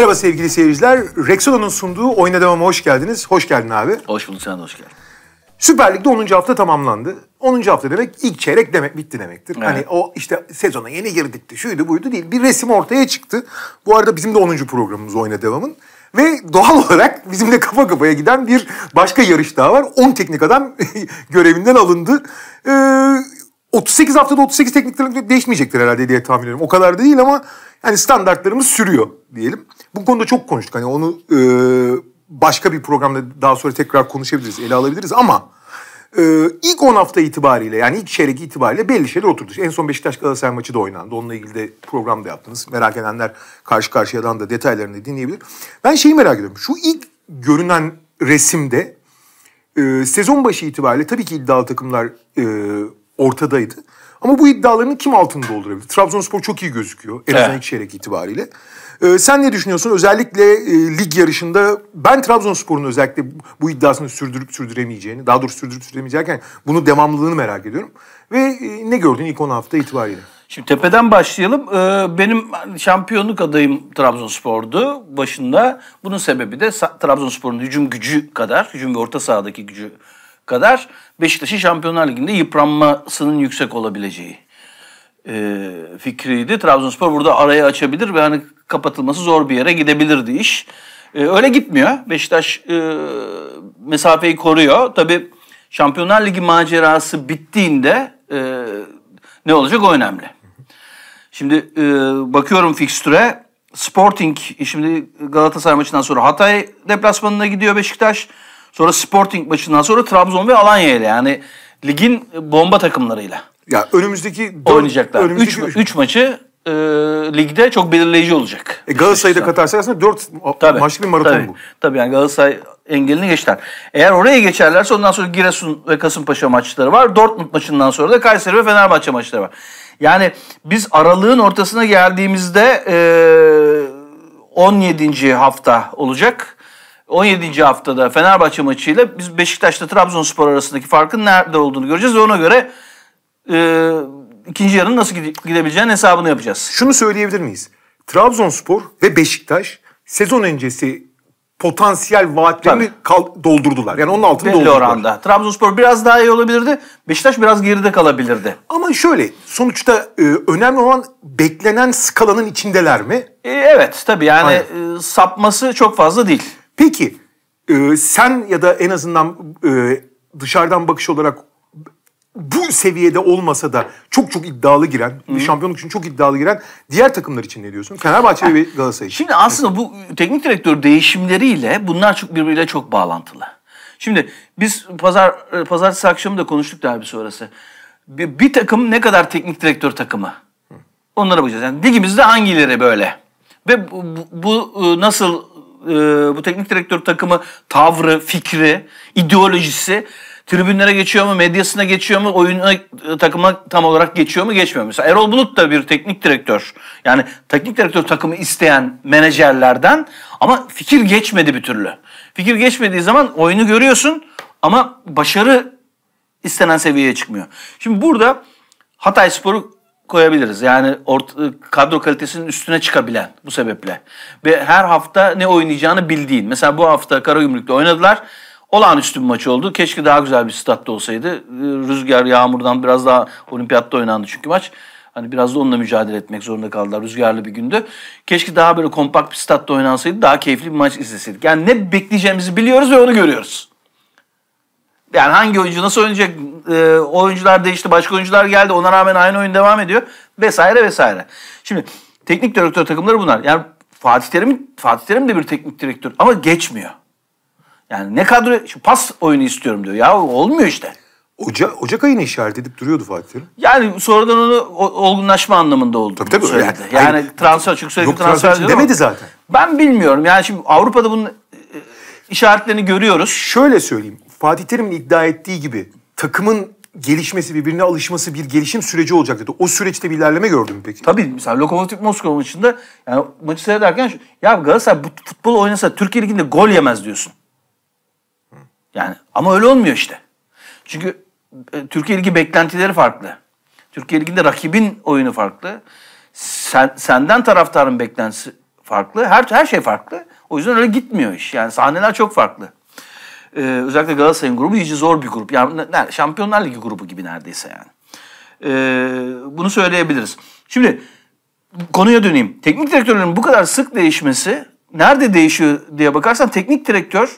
Merhaba sevgili seyirciler. Rexona'nın sunduğu Oyna Devam'a hoş geldiniz. Hoş geldin abi. Hoş bulduk sen de hoş geldin. Süper Lig'de 10. hafta tamamlandı. 10. hafta demek ilk çeyrek demek bitti demektir. Evet. Hani o işte sezona yeni girdik de şuydu buydu değil. Bir resim ortaya çıktı. Bu arada bizim de 10. programımız Oyna Devam'ın. Ve doğal olarak bizimle kafa kafaya giden bir başka yarış daha var. 10 teknik adam görevinden alındı. Ee, 38 haftada 38 teknik direktör değişmeyecektir herhalde diye tahmin ediyorum. O kadar da değil ama yani standartlarımız sürüyor diyelim. Bu konuda çok konuştuk. Hani onu e, başka bir programda daha sonra tekrar konuşabiliriz, ele alabiliriz ama e, ilk 10 hafta itibariyle yani ilk çeyrek itibariyle belli şeyler oturdu. En son Beşiktaş Galatasaray maçı da oynandı. Onunla ilgili de programda yaptınız. Merak edenler karşı karşıyadan da detaylarını dinleyebilir. Ben şeyi merak ediyorum. Şu ilk görünen resimde e, sezon başı itibariyle tabii ki iddialı takımlar e, ortadaydı. Ama bu iddialarını kim altında doldurabilir? Trabzonspor çok iyi gözüküyor en azından evet. ilk çeyrek itibariyle. Ee, sen ne düşünüyorsun? Özellikle e, lig yarışında ben Trabzonspor'un özellikle bu iddiasını sürdürüp sürdüremeyeceğini, daha doğrusu sürdürüp sürdüremeyecekken bunu devamlılığını merak ediyorum. Ve e, ne gördün ilk 10 hafta itibariyle? Şimdi tepeden başlayalım. Ee, benim şampiyonluk adayım Trabzonspor'du başında. Bunun sebebi de Trabzonspor'un hücum gücü kadar, hücum ve orta sahadaki gücü kadar Beşiktaş'ın Şampiyonlar Ligi'nde yıpranmasının yüksek olabileceği e, fikriydi. Trabzonspor burada arayı açabilir ve hani kapatılması zor bir yere gidebilirdi iş. E, öyle gitmiyor. Beşiktaş e, mesafeyi koruyor. Tabii Şampiyonlar Ligi macerası bittiğinde e, ne olacak o önemli. Şimdi e, bakıyorum fikstüre. Sporting şimdi Galatasaray maçından sonra Hatay deplasmanına gidiyor Beşiktaş. Sonra Sporting maçından sonra Trabzon ve Alanya ile yani ligin bomba takımlarıyla. Ya önümüzdeki dört, oynayacaklar. Önümüzdeki 3 3 maçı e, ligde çok belirleyici olacak. E, Galatasaray'ı da katarsak aslında 4 tabii, maçlı bir maraton tabii, bu. Tabii yani Galatasaray engelini geçtiler. Eğer oraya geçerlerse ondan sonra Giresun ve Kasımpaşa maçları var. Dortmund maçından sonra da Kayseri ve Fenerbahçe maçları var. Yani biz aralığın ortasına geldiğimizde e, 17. hafta olacak. 17. haftada Fenerbahçe maçıyla biz Beşiktaş'ta Trabzonspor arasındaki farkın nerede olduğunu göreceğiz ve ona göre e, ikinci yarının nasıl gide, gidebileceğinin hesabını yapacağız. Şunu söyleyebilir miyiz? Trabzonspor ve Beşiktaş sezon öncesi potansiyel vaatlerini kal- doldurdular. Yani onun altını Belli doldurdular. oranda. Trabzonspor biraz daha iyi olabilirdi. Beşiktaş biraz geride kalabilirdi. Ama şöyle sonuçta e, önemli olan beklenen skalanın içindeler mi? E, evet tabii yani e, sapması çok fazla değil. Peki e, sen ya da en azından e, dışarıdan bakış olarak bu seviyede olmasa da çok çok iddialı giren, Hı. şampiyonluk için çok iddialı giren diğer takımlar için ne diyorsun? Fenerbahçe ha. ve Galatasaray. Şimdi aslında bu teknik direktör değişimleriyle bunlar çok birbiriyle çok bağlantılı. Şimdi biz pazar e, pazartesi akşamı da konuştuk derbi sonrası. Bir, bir takım ne kadar teknik direktör takımı? Hı. Onlara bakacağız. Yani ligimizde hangileri böyle? Ve bu, bu e, nasıl e, bu teknik direktör takımı tavrı, fikri, ideolojisi tribünlere geçiyor mu, medyasına geçiyor mu, oyuna e, takıma tam olarak geçiyor mu, geçmiyor mu? Mesela Erol Bulut da bir teknik direktör. Yani teknik direktör takımı isteyen menajerlerden ama fikir geçmedi bir türlü. Fikir geçmediği zaman oyunu görüyorsun ama başarı istenen seviyeye çıkmıyor. Şimdi burada Hatay Spor'u koyabiliriz. Yani orta, e, kadro kalitesinin üstüne çıkabilen bu sebeple. Ve her hafta ne oynayacağını bildiğin. Mesela bu hafta Karagümrük'te oynadılar. Olağanüstü bir maç oldu. Keşke daha güzel bir statta olsaydı. E, Rüzgar, yağmurdan biraz daha olimpiyatta oynandı çünkü maç. Hani biraz da onunla mücadele etmek zorunda kaldılar. Rüzgarlı bir gündü. Keşke daha böyle kompakt bir statta oynansaydı. Daha keyifli bir maç izleseydik. Yani ne bekleyeceğimizi biliyoruz ve onu görüyoruz. Yani hangi oyuncu nasıl oynayacak? E, oyuncular değişti, başka oyuncular geldi. Ona rağmen aynı oyun devam ediyor vesaire vesaire. Şimdi teknik direktör takımları bunlar. Yani Fatih Terim Fatih Terim de bir teknik direktör ama geçmiyor. Yani ne kadro pas oyunu istiyorum diyor. Ya olmuyor işte. Oca, Ocak ayını işaret edip duruyordu Fatih Terim. Yani sonradan onu olgunlaşma anlamında oldu. Tabii tabii. Söyledi. Yani, yani hayır, transfer çünkü sürekli transfer, transfer demedi zaten. Ben bilmiyorum. Yani şimdi Avrupa'da bunun e, işaretlerini görüyoruz. Şöyle söyleyeyim. Fatih Terim'in iddia ettiği gibi takımın gelişmesi, birbirine alışması bir gelişim süreci olacak dedi. O süreçte bir ilerleme gördün mü peki? Tabii mesela Lokomotiv Moskova maçında yani maçı seyrederken şu, ya Galatasaray bu futbol oynasa Türkiye Ligi'nde gol yemez diyorsun. Yani ama öyle olmuyor işte. Çünkü e, Türkiye Ligi beklentileri farklı. Türkiye Ligi'nde rakibin oyunu farklı. Sen, senden taraftarın beklentisi farklı. Her her şey farklı. O yüzden öyle gitmiyor iş. Yani sahneler çok farklı e, özellikle Galatasaray'ın grubu iyice zor bir grup. Yani Şampiyonlar Ligi grubu gibi neredeyse yani. E, bunu söyleyebiliriz. Şimdi konuya döneyim. Teknik direktörlerin bu kadar sık değişmesi nerede değişiyor diye bakarsan teknik direktör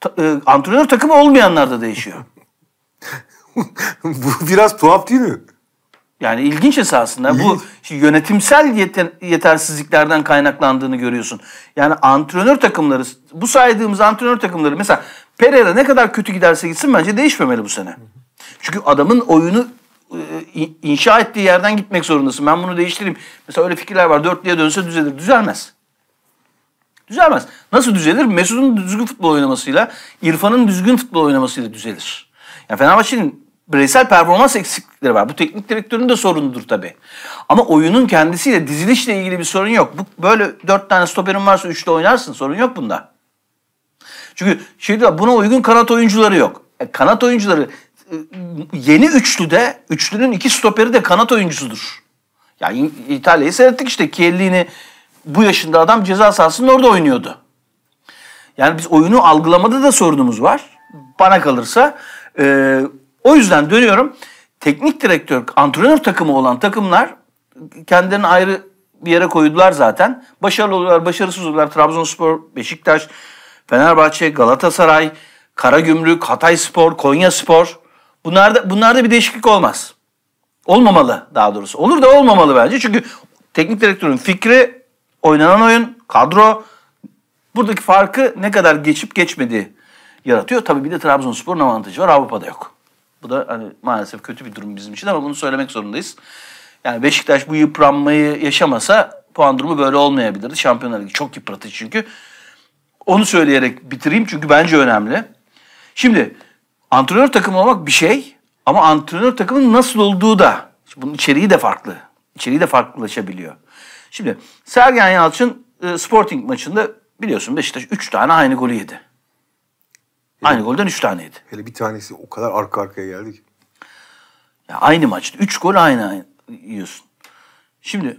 ta, e, antrenör takımı olmayanlarda değişiyor. bu biraz tuhaf değil mi? Yani ilginç esasında. İyi. Bu şey, yönetimsel yeten yetersizliklerden kaynaklandığını görüyorsun. Yani antrenör takımları, bu saydığımız antrenör takımları mesela Pereira ne kadar kötü giderse gitsin bence değişmemeli bu sene. Çünkü adamın oyunu e, inşa ettiği yerden gitmek zorundasın. Ben bunu değiştireyim. Mesela öyle fikirler var. Dörtlüye dönse düzelir. Düzelmez. Düzelmez. Nasıl düzelir? Mesut'un düzgün futbol oynamasıyla, İrfan'ın düzgün futbol oynamasıyla düzelir. Yani Fenerbahçe'nin bireysel performans eksiklikleri var. Bu teknik direktörün de sorunudur tabii. Ama oyunun kendisiyle dizilişle ilgili bir sorun yok. Bu, böyle dört tane stoperin varsa üçte oynarsın. Sorun yok bunda. Çünkü şey diyor, buna uygun kanat oyuncuları yok. E, kanat oyuncuları e, yeni üçlü de üçlünün iki stoperi de kanat oyuncusudur. Yani İtalya'yı seyrettik işte Kelly'ni bu yaşında adam ceza sahasında orada oynuyordu. Yani biz oyunu algılamada da sorunumuz var. Bana kalırsa e, o yüzden dönüyorum. Teknik direktör, antrenör takımı olan takımlar kendilerini ayrı bir yere koydular zaten. Başarılı olurlar, başarısız olurlar. Trabzonspor, Beşiktaş, Fenerbahçe, Galatasaray, Karagümrük, Hatay Spor, Konya Spor, Bunlarda bunlarda bir değişiklik olmaz. Olmamalı daha doğrusu. Olur da olmamalı bence. Çünkü teknik direktörün fikri, oynanan oyun, kadro buradaki farkı ne kadar geçip geçmediği yaratıyor. Tabii bir de Trabzonspor'un avantajı var. Avrupa'da yok. Bu da hani maalesef kötü bir durum bizim için ama bunu söylemek zorundayız. Yani Beşiktaş bu yıpranmayı yaşamasa puan durumu böyle olmayabilirdi. Şampiyonlar Ligi çok yıpratıcı çünkü. Onu söyleyerek bitireyim çünkü bence önemli. Şimdi antrenör takımı olmak bir şey ama antrenör takımın nasıl olduğu da bunun içeriği de farklı. İçeriği de farklılaşabiliyor. Şimdi Sergen Yalçın e, Sporting maçında biliyorsun Beşiktaş 3 tane aynı golü yedi. Hele, aynı golden 3 taneydi. Hele bir tanesi o kadar arka arkaya geldi ki. Ya aynı maçta 3 gol aynı yiyorsun. Şimdi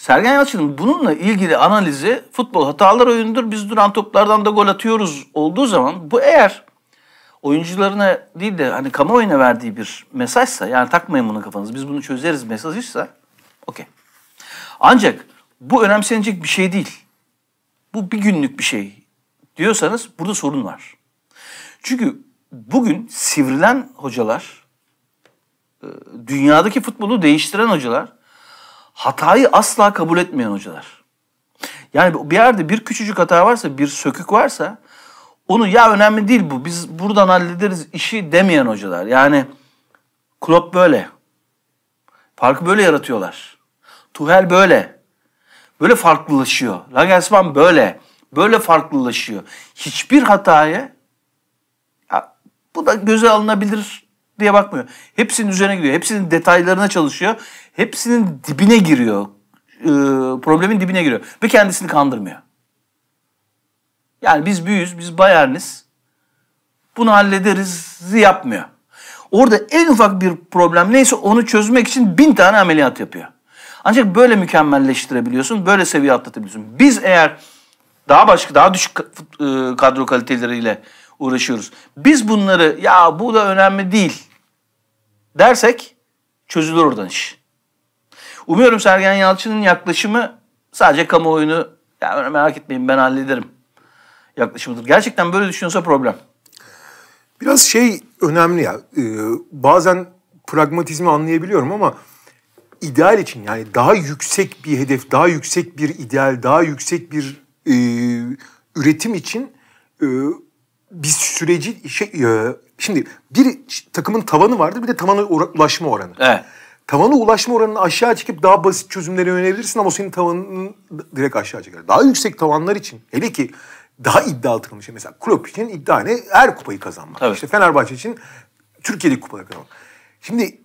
Sergen Yalçın'ın bununla ilgili analizi futbol hatalar oyundur. Biz duran toplardan da gol atıyoruz olduğu zaman bu eğer oyuncularına değil de hani kamuoyuna verdiği bir mesajsa yani takmayın bunu kafanız biz bunu çözeriz mesajıysa okey. Ancak bu önemsenecek bir şey değil. Bu bir günlük bir şey diyorsanız burada sorun var. Çünkü bugün sivrilen hocalar, e, dünyadaki futbolu değiştiren hocalar Hatayı asla kabul etmeyen hocalar. Yani bir yerde bir küçücük hata varsa, bir sökük varsa onu ya önemli değil bu. Biz buradan hallederiz işi demeyen hocalar. Yani Klopp böyle. Farkı böyle yaratıyorlar. Tuhel böyle. Böyle farklılaşıyor. Nagelsmann böyle. Böyle farklılaşıyor. Hiçbir hataya ya, bu da göze alınabilir diye bakmıyor. Hepsinin üzerine gidiyor. Hepsinin detaylarına çalışıyor hepsinin dibine giriyor. E, problemin dibine giriyor. Ve kendisini kandırmıyor. Yani biz büyüyüz, biz bayerniz. Bunu hallederiz yapmıyor. Orada en ufak bir problem neyse onu çözmek için bin tane ameliyat yapıyor. Ancak böyle mükemmelleştirebiliyorsun, böyle seviye atlatabiliyorsun. Biz eğer daha başka, daha düşük e, kadro kaliteleriyle uğraşıyoruz. Biz bunları ya bu da önemli değil dersek çözülür oradan iş. Umuyorum Sergen Yalçın'ın yaklaşımı sadece kamuoyunu ya merak etmeyin ben hallederim yaklaşımıdır. Gerçekten böyle düşünüyorsa problem. Biraz şey önemli ya. E, bazen pragmatizmi anlayabiliyorum ama ideal için yani daha yüksek bir hedef, daha yüksek bir ideal, daha yüksek bir e, üretim için e, bir süreci şey e, şimdi bir takımın tavanı vardır bir de tavana ulaşma oranı. Evet. Tavanı ulaşma oranını aşağı çekip daha basit çözümlere yönelebilirsin ama o senin tavanını direkt aşağı çeker. Daha yüksek tavanlar için hele ki daha iddialı takım için mesela Klopp için iddia ne? Her kupayı kazanmak. Tabii. İşte Fenerbahçe için Türkiye'deki kupaları kazanmak. Şimdi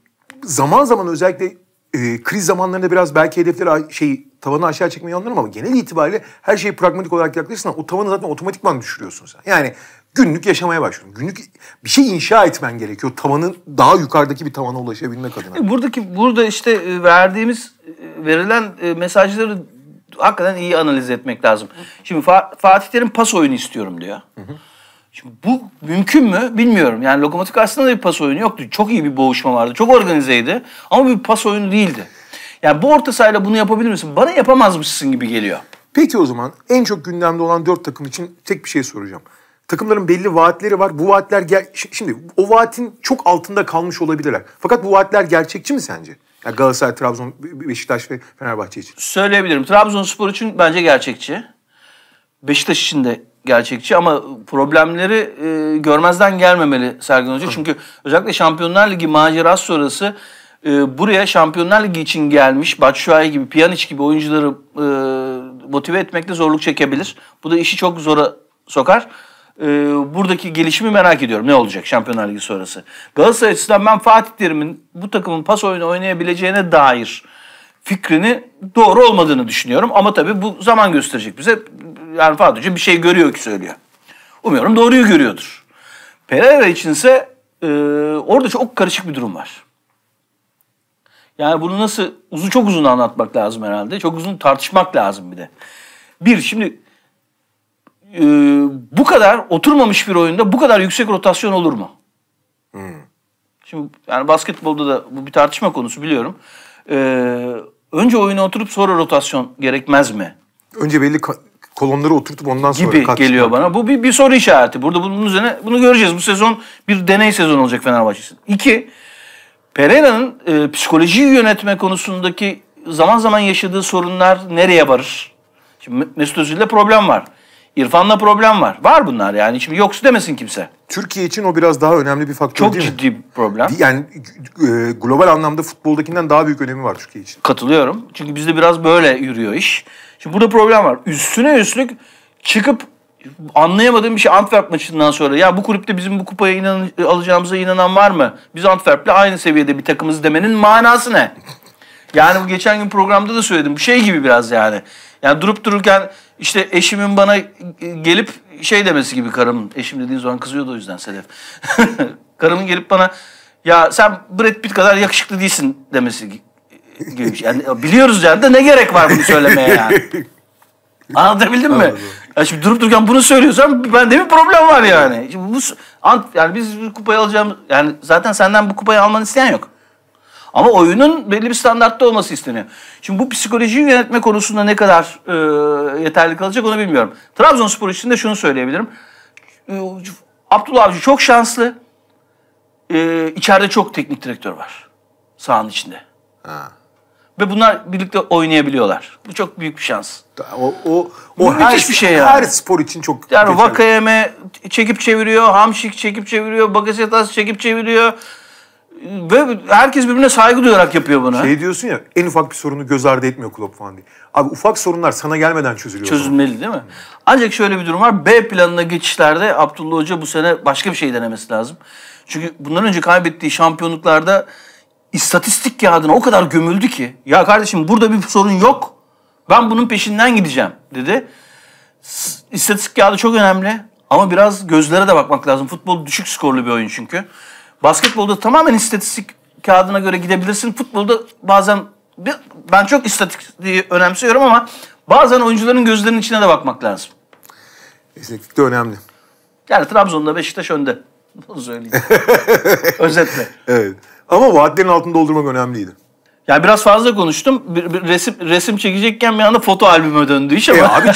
zaman zaman özellikle e, kriz zamanlarında biraz belki hedefleri şey tavanı aşağı çekmeyi anlarım ama genel itibariyle her şeyi pragmatik olarak yaklaşırsan o tavanı zaten otomatikman düşürüyorsun sen. Yani günlük yaşamaya başlıyorsun. Günlük bir şey inşa etmen gerekiyor. Tavanın daha yukarıdaki bir tavana ulaşabilmek adına. E, buradaki burada işte e, verdiğimiz e, verilen mesajları hakikaten iyi analiz etmek lazım. Şimdi Fa- Fatih Terim pas oyunu istiyorum diyor. Şimdi bu mümkün mü bilmiyorum. Yani Lokomotiv aslında da bir pas oyunu yoktu. Çok iyi bir boğuşma vardı. Çok organizeydi. Ama bir pas oyunu değildi. Yani bu orta sahayla bunu yapabilir misin? Bana yapamazmışsın gibi geliyor. Peki o zaman en çok gündemde olan dört takım için tek bir şey soracağım. Takımların belli vaatleri var. Bu vaatler ger- şimdi o vaatin çok altında kalmış olabilirler. Fakat bu vaatler gerçekçi mi sence? Yani Galatasaray, Trabzon, Beşiktaş ve Fenerbahçe için. Söyleyebilirim. Trabzonspor için bence gerçekçi. Beşiktaş için de gerçekçi ama problemleri e, görmezden gelmemeli Sergen Hoca. Çünkü özellikle Şampiyonlar Ligi macerası sonrası e, buraya Şampiyonlar Ligi için gelmiş Batshuayi gibi, Pjanic gibi oyuncuları e, motive etmekte zorluk çekebilir. Bu da işi çok zora sokar e, buradaki gelişimi merak ediyorum. Ne olacak Şampiyonlar Ligi sonrası? Galatasaray açısından ben Fatih Terim'in bu takımın pas oyunu oynayabileceğine dair fikrini doğru olmadığını düşünüyorum. Ama tabii bu zaman gösterecek bize. Yani Fatih Hoca bir şey görüyor ki söylüyor. Umuyorum doğruyu görüyordur. Pereira içinse e, orada çok karışık bir durum var. Yani bunu nasıl uzun çok uzun anlatmak lazım herhalde. Çok uzun tartışmak lazım bir de. Bir şimdi e, bu kadar oturmamış bir oyunda bu kadar yüksek rotasyon olur mu? Hmm. Şimdi yani basketbolda da bu bir tartışma konusu biliyorum. E, önce oyuna oturup sonra rotasyon gerekmez mi? Önce belli kolonları oturtup ondan sonra gibi geliyor bana. Bu bir, bir soru işareti. Burada bunun üzerine bunu göreceğiz. Bu sezon bir deney sezonu olacak Fenerbahçe'sin. İki, Pereira'nın e, psikolojiyi yönetme konusundaki zaman zaman yaşadığı sorunlar nereye varır? Şimdi Mesut Özil'de problem var. İrfan'la problem var. Var bunlar yani. Şimdi yoksu demesin kimse. Türkiye için o biraz daha önemli bir faktör Çok değil mi? Çok ciddi bir problem. Yani e, global anlamda futboldakinden daha büyük önemi var Türkiye için. Katılıyorum. Çünkü bizde biraz böyle yürüyor iş. Şimdi burada problem var. Üstüne üstlük çıkıp anlayamadığım bir şey Antwerp maçından sonra ya bu kulüpte bizim bu kupaya inan alacağımıza inanan var mı? Biz Antwerp'le aynı seviyede bir takımız demenin manası ne? Yani bu geçen gün programda da söyledim. Bu şey gibi biraz yani. Yani durup dururken işte eşimin bana gelip şey demesi gibi karım. Eşim dediğin zaman kızıyordu o yüzden Sedef. Karımın gelip bana ya sen Brad Pitt kadar yakışıklı değilsin demesi gibi. Şey. Yani biliyoruz yani de ne gerek var bunu söylemeye yani. Anlatabildim mi? Ya şimdi durup dururken bunu söylüyorsan bende bir problem var yani. Şimdi bu yani biz kupayı alacağım yani zaten senden bu kupayı almanı isteyen yok. Ama oyunun belli bir standartta olması isteniyor. Şimdi bu psikolojiyi yönetme konusunda ne kadar e, yeterli kalacak onu bilmiyorum. Trabzonspor için de şunu söyleyebilirim. E, Abdullah Avcı çok şanslı. E, içeride çok teknik direktör var sahanın içinde. Ha. Ve bunlar birlikte oynayabiliyorlar. Bu çok büyük bir şans. O, o, o müthiş her, bir şey yani. Her spor için çok Yani Vakayeme çekip çeviriyor, Hamşik çekip çeviriyor, Bakasetas çekip çeviriyor. Ve herkes birbirine saygı duyarak yapıyor bunu. Şey diyorsun ya en ufak bir sorunu göz ardı etmiyor Klopp falan diye. Abi ufak sorunlar sana gelmeden çözülüyor. Çözülmeli değil mi? Ancak şöyle bir durum var. B planına geçişlerde Abdullah Hoca bu sene başka bir şey denemesi lazım. Çünkü bundan önce kaybettiği şampiyonluklarda istatistik kağıdına o kadar gömüldü ki. Ya kardeşim burada bir sorun yok. Ben bunun peşinden gideceğim dedi. İstatistik kağıdı çok önemli. Ama biraz gözlere de bakmak lazım. Futbol düşük skorlu bir oyun çünkü. Basketbolda tamamen istatistik kağıdına göre gidebilirsin. Futbolda bazen ben çok istatistiği önemsiyorum ama bazen oyuncuların gözlerinin içine de bakmak lazım. İstatistik de önemli. Yani Trabzon'da Beşiktaş önde. Bunu söyleyeyim. Özetle. Evet. Ama vaatlerin altını doldurmak önemliydi. Yani biraz fazla konuştum. Bir, bir resim resim çekecekken bir anda foto albüme döndü iş ama. E abi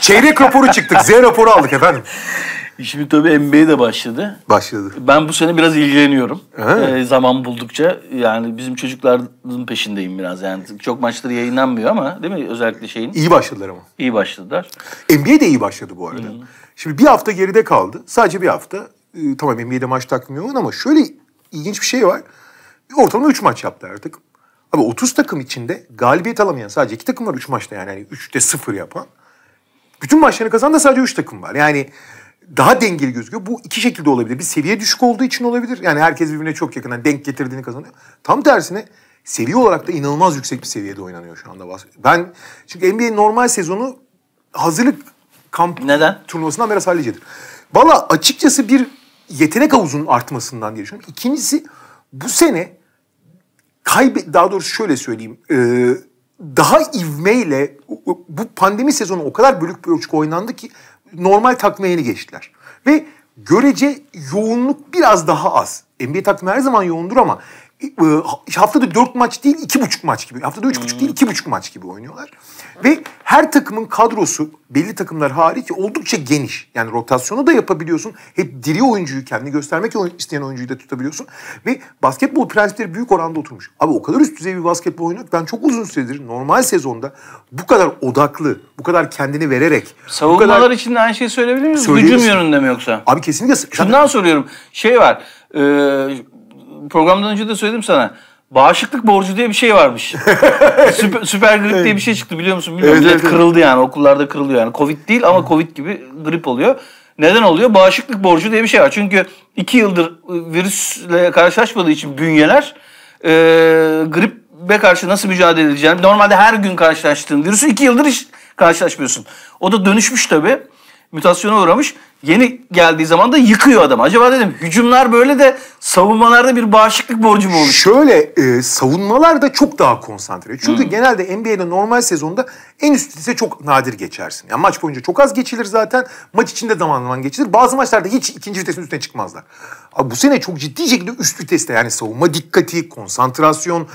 çeyrek raporu çıktık. Z raporu aldık efendim. Şimdi tabii NBA de başladı. Başladı. Ben bu sene biraz ilgileniyorum. Ee, zaman buldukça yani bizim çocukların peşindeyim biraz yani. Çok maçları yayınlanmıyor ama değil mi özellikle şeyin. İyi başladılar ama. İyi başladılar. NBA de iyi başladı bu arada. Hı. Şimdi bir hafta geride kaldı. Sadece bir hafta. Ee, tamam NBA'de maç takmıyor ama şöyle ilginç bir şey var. Ortalama 3 maç yaptı artık. Abi 30 takım içinde galibiyet alamayan sadece 2 takım var 3 maçta yani. yani 3'te 0 yapan. Bütün maçlarını kazandı sadece 3 takım var. Yani daha dengeli gözüküyor. Bu iki şekilde olabilir. Bir seviye düşük olduğu için olabilir. Yani herkes birbirine çok yakından denk getirdiğini kazanıyor. Tam tersine seviye olarak da inanılmaz yüksek bir seviyede oynanıyor şu anda. Ben çünkü NBA normal sezonu hazırlık kamp Neden? turnuvasından beri hallicedir. Valla açıkçası bir yetenek havuzunun artmasından diye düşünüyorum. İkincisi bu sene kaybe daha doğrusu şöyle söyleyeyim. E, daha ivmeyle bu pandemi sezonu o kadar bölük bölük oynandı ki normal takvime geçtiler. Ve görece yoğunluk biraz daha az. NBA takımı her zaman yoğundur ama ee, haftada dört maç değil iki buçuk maç gibi. Haftada üç buçuk değil iki buçuk maç gibi oynuyorlar. Ve her takımın kadrosu belli takımlar hariç oldukça geniş. Yani rotasyonu da yapabiliyorsun. Hep diri oyuncuyu kendini göstermek isteyen oyuncuyu da tutabiliyorsun. Ve basketbol prensipleri büyük oranda oturmuş. Abi o kadar üst düzey bir basketbol oynuyor. ben çok uzun süredir normal sezonda bu kadar odaklı, bu kadar kendini vererek. Savunmalar kadar... için de aynı şeyi söyleyebilir miyiz? Hücum yönünde mi yoksa? Abi kesinlikle. Şundan soruyorum. Şey var. E programdan önce de söyledim sana. Bağışıklık borcu diye bir şey varmış. süper, süper grip diye bir şey çıktı biliyor musun? Bilmiyorum. Evet, evet, kırıldı yani okullarda kırılıyor yani. Covid değil ama Covid gibi grip oluyor. Neden oluyor? Bağışıklık borcu diye bir şey var. Çünkü iki yıldır e, virüsle karşılaşmadığı için bünyeler e, gripe karşı nasıl mücadele edeceğini normalde her gün karşılaştığın virüsü iki yıldır hiç karşılaşmıyorsun. O da dönüşmüş tabii mutasyona uğramış. Yeni geldiği zaman da yıkıyor adam. Acaba dedim hücumlar böyle de savunmalarda bir bağışıklık borcu mu oluşuyor? Şöyle e, savunmalar da çok daha konsantre. Çünkü hmm. genelde NBA'de normal sezonda en üst lise çok nadir geçersin. Yani maç boyunca çok az geçilir zaten. Maç içinde zaman zaman geçilir. Bazı maçlarda hiç ikinci vitesin üstüne çıkmazlar. Abi bu sene çok ciddi şekilde üst viteste yani savunma dikkati, konsantrasyon,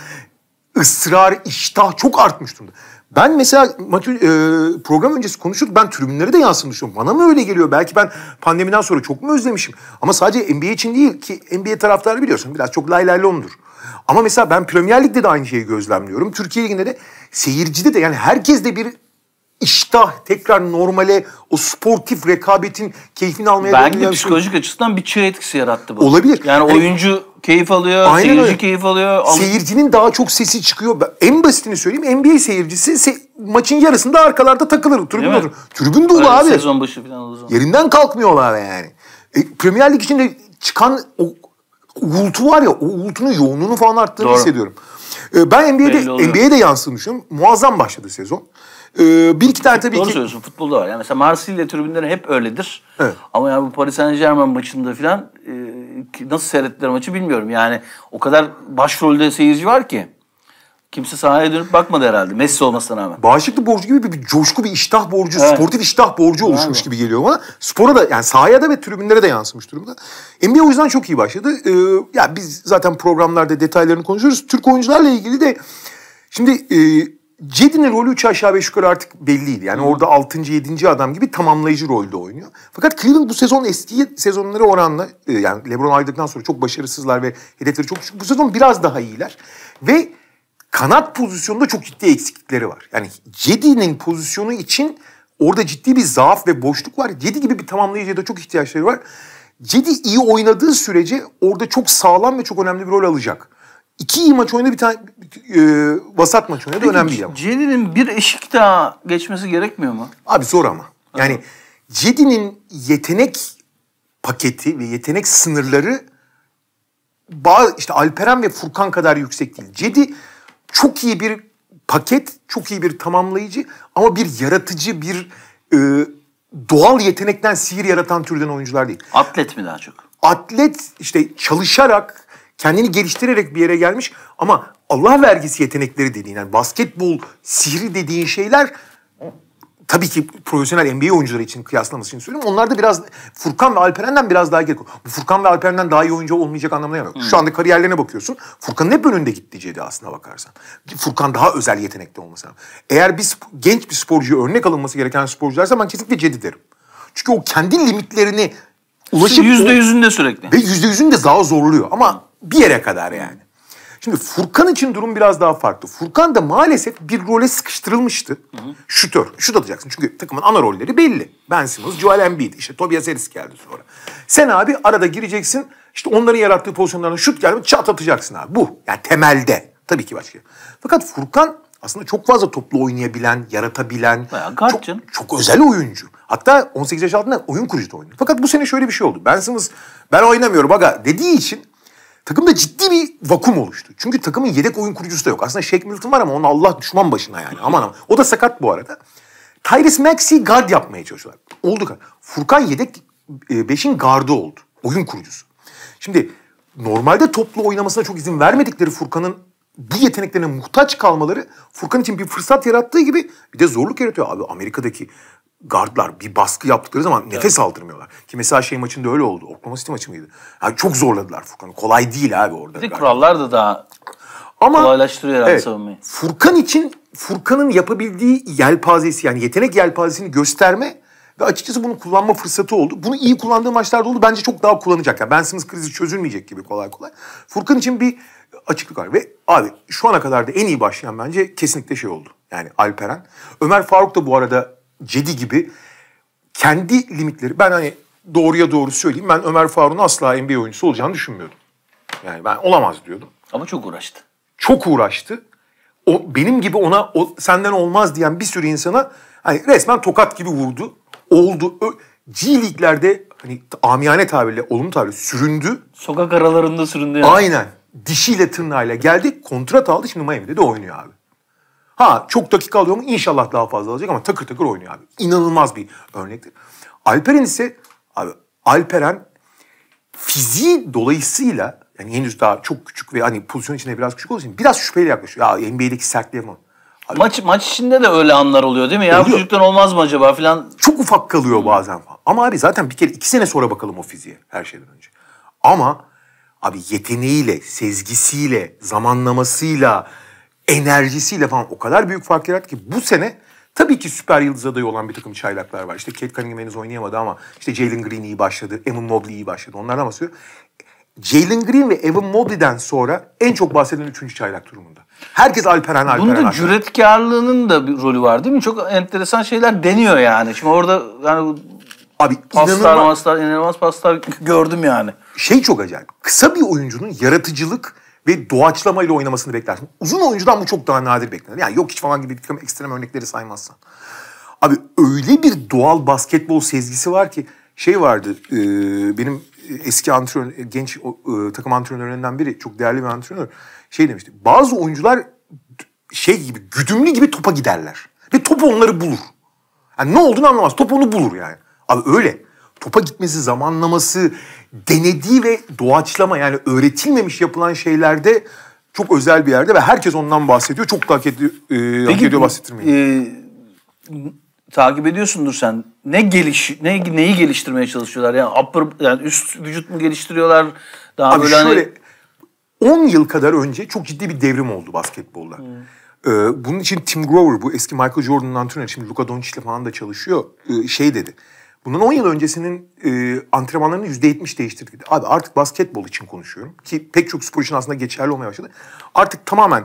ısrar, iştah çok artmış durumda. Ben mesela maçı, e, program öncesi konuştuk ben tribünlere de yansımışım. Bana mı öyle geliyor? Belki ben pandemiden sonra çok mu özlemişim? Ama sadece NBA için değil ki NBA taraftarı biliyorsun biraz çok lay lay londur. Ama mesela ben Premier Lig'de de aynı şeyi gözlemliyorum. Türkiye Ligi'nde de seyircide de yani herkes de bir iştah tekrar normale o sportif rekabetin keyfini almaya Belki de psikolojik açısından bir çığ etkisi yarattı bu. Olabilir. Yani hani, oyuncu keyif alıyor, aynen seyirci öyle. keyif alıyor. Al- Seyircinin daha çok sesi çıkıyor. En basitini söyleyeyim NBA seyircisi se- maçın yarısında arkalarda takılır. Tribün olur. Tribün dolu abi. Sezon başı falan o zaman. Yerinden kalkmıyorlar yani. E, Premier Lig içinde çıkan o uğultu var ya o uğultunun yoğunluğunu falan arttığını Doğru. hissediyorum. E, ben NBA'de, NBA'de yansıdığını düşünüyorum. Muazzam başladı sezon. Ee, bir iki tane tabii Doğru ki... söylüyorsun futbolda var. Yani mesela Marsilya tribünleri hep öyledir. Evet. Ama yani bu Paris Saint Germain maçında falan e, nasıl seyrettiler maçı bilmiyorum. Yani o kadar başrolde seyirci var ki. Kimse sahaya dönüp bakmadı herhalde Messi olmasına rağmen. Bağışıklık borcu gibi bir, bir coşku, bir iştah borcu, evet. sportif iştah borcu oluşmuş yani. gibi geliyor bana. Spora da yani sahaya da ve tribünlere de yansımış durumda. NBA o yüzden çok iyi başladı. Ee, ya biz zaten programlarda detaylarını konuşuyoruz. Türk oyuncularla ilgili de şimdi e, Cedi'nin rolü 3 aşağı 5 yukarı artık belliydi. Yani hmm. orada 6. 7. adam gibi tamamlayıcı rolde oynuyor. Fakat Cleveland bu sezon eski sezonları oranla e, yani LeBron ayrıldıktan sonra çok başarısızlar ve hedefleri çok düşük. Bu sezon biraz daha iyiler. Ve kanat pozisyonunda çok ciddi eksiklikleri var. Yani Cedi'nin pozisyonu için orada ciddi bir zaaf ve boşluk var. Cedi gibi bir tamamlayıcıya da çok ihtiyaçları var. Cedi iyi oynadığı sürece orada çok sağlam ve çok önemli bir rol alacak. İki iyi maç oynadı bir tane e, vasat maç oynadı Peki, önemli ama. Cedi'nin bir eşik daha geçmesi gerekmiyor mu? Abi zor ama. Yani evet. Cedi'nin yetenek paketi ve yetenek sınırları bazı işte Alperen ve Furkan kadar yüksek değil. Cedi çok iyi bir paket, çok iyi bir tamamlayıcı ama bir yaratıcı, bir e, doğal yetenekten sihir yaratan türden oyuncular değil. Atlet mi daha çok? Atlet işte çalışarak kendini geliştirerek bir yere gelmiş ama Allah vergisi yetenekleri dediğin yani basketbol sihri dediğin şeyler tabii ki profesyonel NBA oyuncuları için kıyaslaması için söylüyorum. Onlar da biraz Furkan ve Alperen'den biraz daha geri Bu Furkan ve Alperen'den daha iyi oyuncu olmayacak anlamına gelmiyor. Hmm. Şu anda kariyerlerine bakıyorsun. Furkan'ın hep önünde gitti Cedi aslında bakarsan. Furkan daha özel yetenekli olmasa Eğer bir genç bir sporcuya örnek alınması gereken sporcularsa ben kesinlikle Cedi derim. Çünkü o kendi limitlerini ulaşıp... Yüzde sürekli. Ve yüzde yüzünde daha zorluyor. Ama hmm bir yere kadar yani. Şimdi Furkan için durum biraz daha farklı. Furkan da maalesef bir role sıkıştırılmıştı. Hı hı. Şütör. Şut atacaksın. Çünkü takımın ana rolleri belli. Ben Simmons, Joel Embiid. İşte Tobias Harris geldi sonra. Sen abi arada gireceksin. İşte onların yarattığı pozisyonlardan şut geldi. Çat atacaksın abi. Bu. Yani temelde. Tabii ki başka. Fakat Furkan aslında çok fazla toplu oynayabilen, yaratabilen, çok, çok özel oyuncu. Hatta 18 yaş altında oyun kurucu da oynuyor. Fakat bu sene şöyle bir şey oldu. Ben Simmons, ben oynamıyorum aga dediği için Takımda ciddi bir vakum oluştu. Çünkü takımın yedek oyun kurucusu da yok. Aslında Shake Milton var ama onun Allah düşman başına yani. Aman aman. O da sakat bu arada. Tyrese Maxey guard yapmaya çalışıyorlar. Oldu. Furkan yedek 5'in e, gardı oldu. Oyun kurucusu. Şimdi normalde toplu oynamasına çok izin vermedikleri Furkan'ın bu yeteneklerine muhtaç kalmaları Furkan için bir fırsat yarattığı gibi bir de zorluk yaratıyor. Abi Amerika'daki gardlar bir baskı yaptıkları zaman nefes evet. aldırmıyorlar. Ki mesela şey maçında öyle oldu. Oklahoma City maçı mıydı? Yani çok zorladılar Furkan'ı. Kolay değil abi orada. Bir kurallar da daha ama kolaylaştırıyor evet, savunmayı. Furkan için Furkan'ın yapabildiği yelpazesi yani yetenek yelpazesini gösterme ve açıkçası bunu kullanma fırsatı oldu. Bunu iyi kullandığı maçlarda oldu. Bence çok daha kullanacak. Yani ben Simmons krizi çözülmeyecek gibi kolay kolay. Furkan için bir açıklık var. Ve abi şu ana kadar da en iyi başlayan bence kesinlikle şey oldu. Yani Alperen. Ömer Faruk da bu arada Cedi gibi kendi limitleri. Ben hani doğruya doğru söyleyeyim. Ben Ömer Faruk'un asla NBA oyuncusu olacağını düşünmüyordum. Yani ben olamaz diyordum. Ama çok uğraştı. Çok uğraştı. O benim gibi ona o, senden olmaz diyen bir sürü insana hani resmen tokat gibi vurdu. Oldu. Ö G liglerde hani amiyane tabirle, olumlu tabirle süründü. Sokak aralarında süründü. Yani. Aynen. Dişiyle tırnağıyla geldi. Kontrat aldı. Şimdi Miami'de de oynuyor abi. Ha çok dakika alıyor mu? İnşallah daha fazla alacak ama takır takır oynuyor abi. İnanılmaz bir örnektir. Alperen ise abi Alperen fiziği dolayısıyla yani henüz daha çok küçük ve hani pozisyon içinde biraz küçük olduğu için biraz şüpheyle yaklaşıyor. Ya NBA'deki sertliğe mi? Abi, maç maç içinde de öyle anlar oluyor değil mi? Ya oluyor. E, çocuktan olmaz mı acaba filan? Çok ufak kalıyor bazen falan. Ama abi zaten bir kere iki sene sonra bakalım o fiziğe her şeyden önce. Ama abi yeteneğiyle, sezgisiyle, zamanlamasıyla, enerjisiyle falan o kadar büyük fark yarattı ki bu sene tabii ki süper yıldız adayı olan bir takım çaylaklar var. İşte Kate Cunningham henüz oynayamadı ama işte Jalen Green iyi başladı. Evan Mobley iyi başladı. Onlardan bahsediyor. Jalen Green ve Evan Mobley'den sonra en çok bahsedilen üçüncü çaylak durumunda. Herkes Alperen Alperen. Bunda Alperen. cüretkarlığının da bir rolü var değil mi? Çok enteresan şeyler deniyor yani. Şimdi orada yani Abi paslar, inanılmaz. paslar, inanılmaz paslar gördüm yani. Şey çok acayip. Kısa bir oyuncunun yaratıcılık ve doğaçlamayla oynamasını beklersin. Uzun oyuncudan bu çok daha nadir beklenir. Yani yok hiç falan gibi bir takım ekstrem örnekleri saymazsan. Abi öyle bir doğal basketbol sezgisi var ki şey vardı e, benim eski antrenör, genç e, takım antrenörlerinden biri çok değerli bir antrenör şey demişti. Bazı oyuncular şey gibi güdümlü gibi topa giderler ve top onları bulur. Yani ne olduğunu anlamaz. Top onu bulur yani. Abi öyle. Topa gitmesi, zamanlaması, denediği ve doğaçlama yani öğretilmemiş yapılan şeylerde çok özel bir yerde ve herkes ondan bahsediyor. Çok da hak, ediyor, e, Peki, hak ediyor bahsettirmeyi. E, takip ediyorsundur sen. Ne geliş ne neyi geliştirmeye çalışıyorlar? Yani upper yani üst vücut mu geliştiriyorlar? Daha Abi böyle hani şöyle hani... 10 yıl kadar önce çok ciddi bir devrim oldu basketbolda. Hmm. Ee, bunun için Tim Grover bu eski Michael Jordan'ın antrenörü şimdi Luka Doncic'le falan da çalışıyor. Ee, şey dedi. Bundan 10 yıl öncesinin e, antrenmanlarını %70 değiştirdik. Abi artık basketbol için konuşuyorum. Ki pek çok spor için aslında geçerli olmaya başladı. Artık tamamen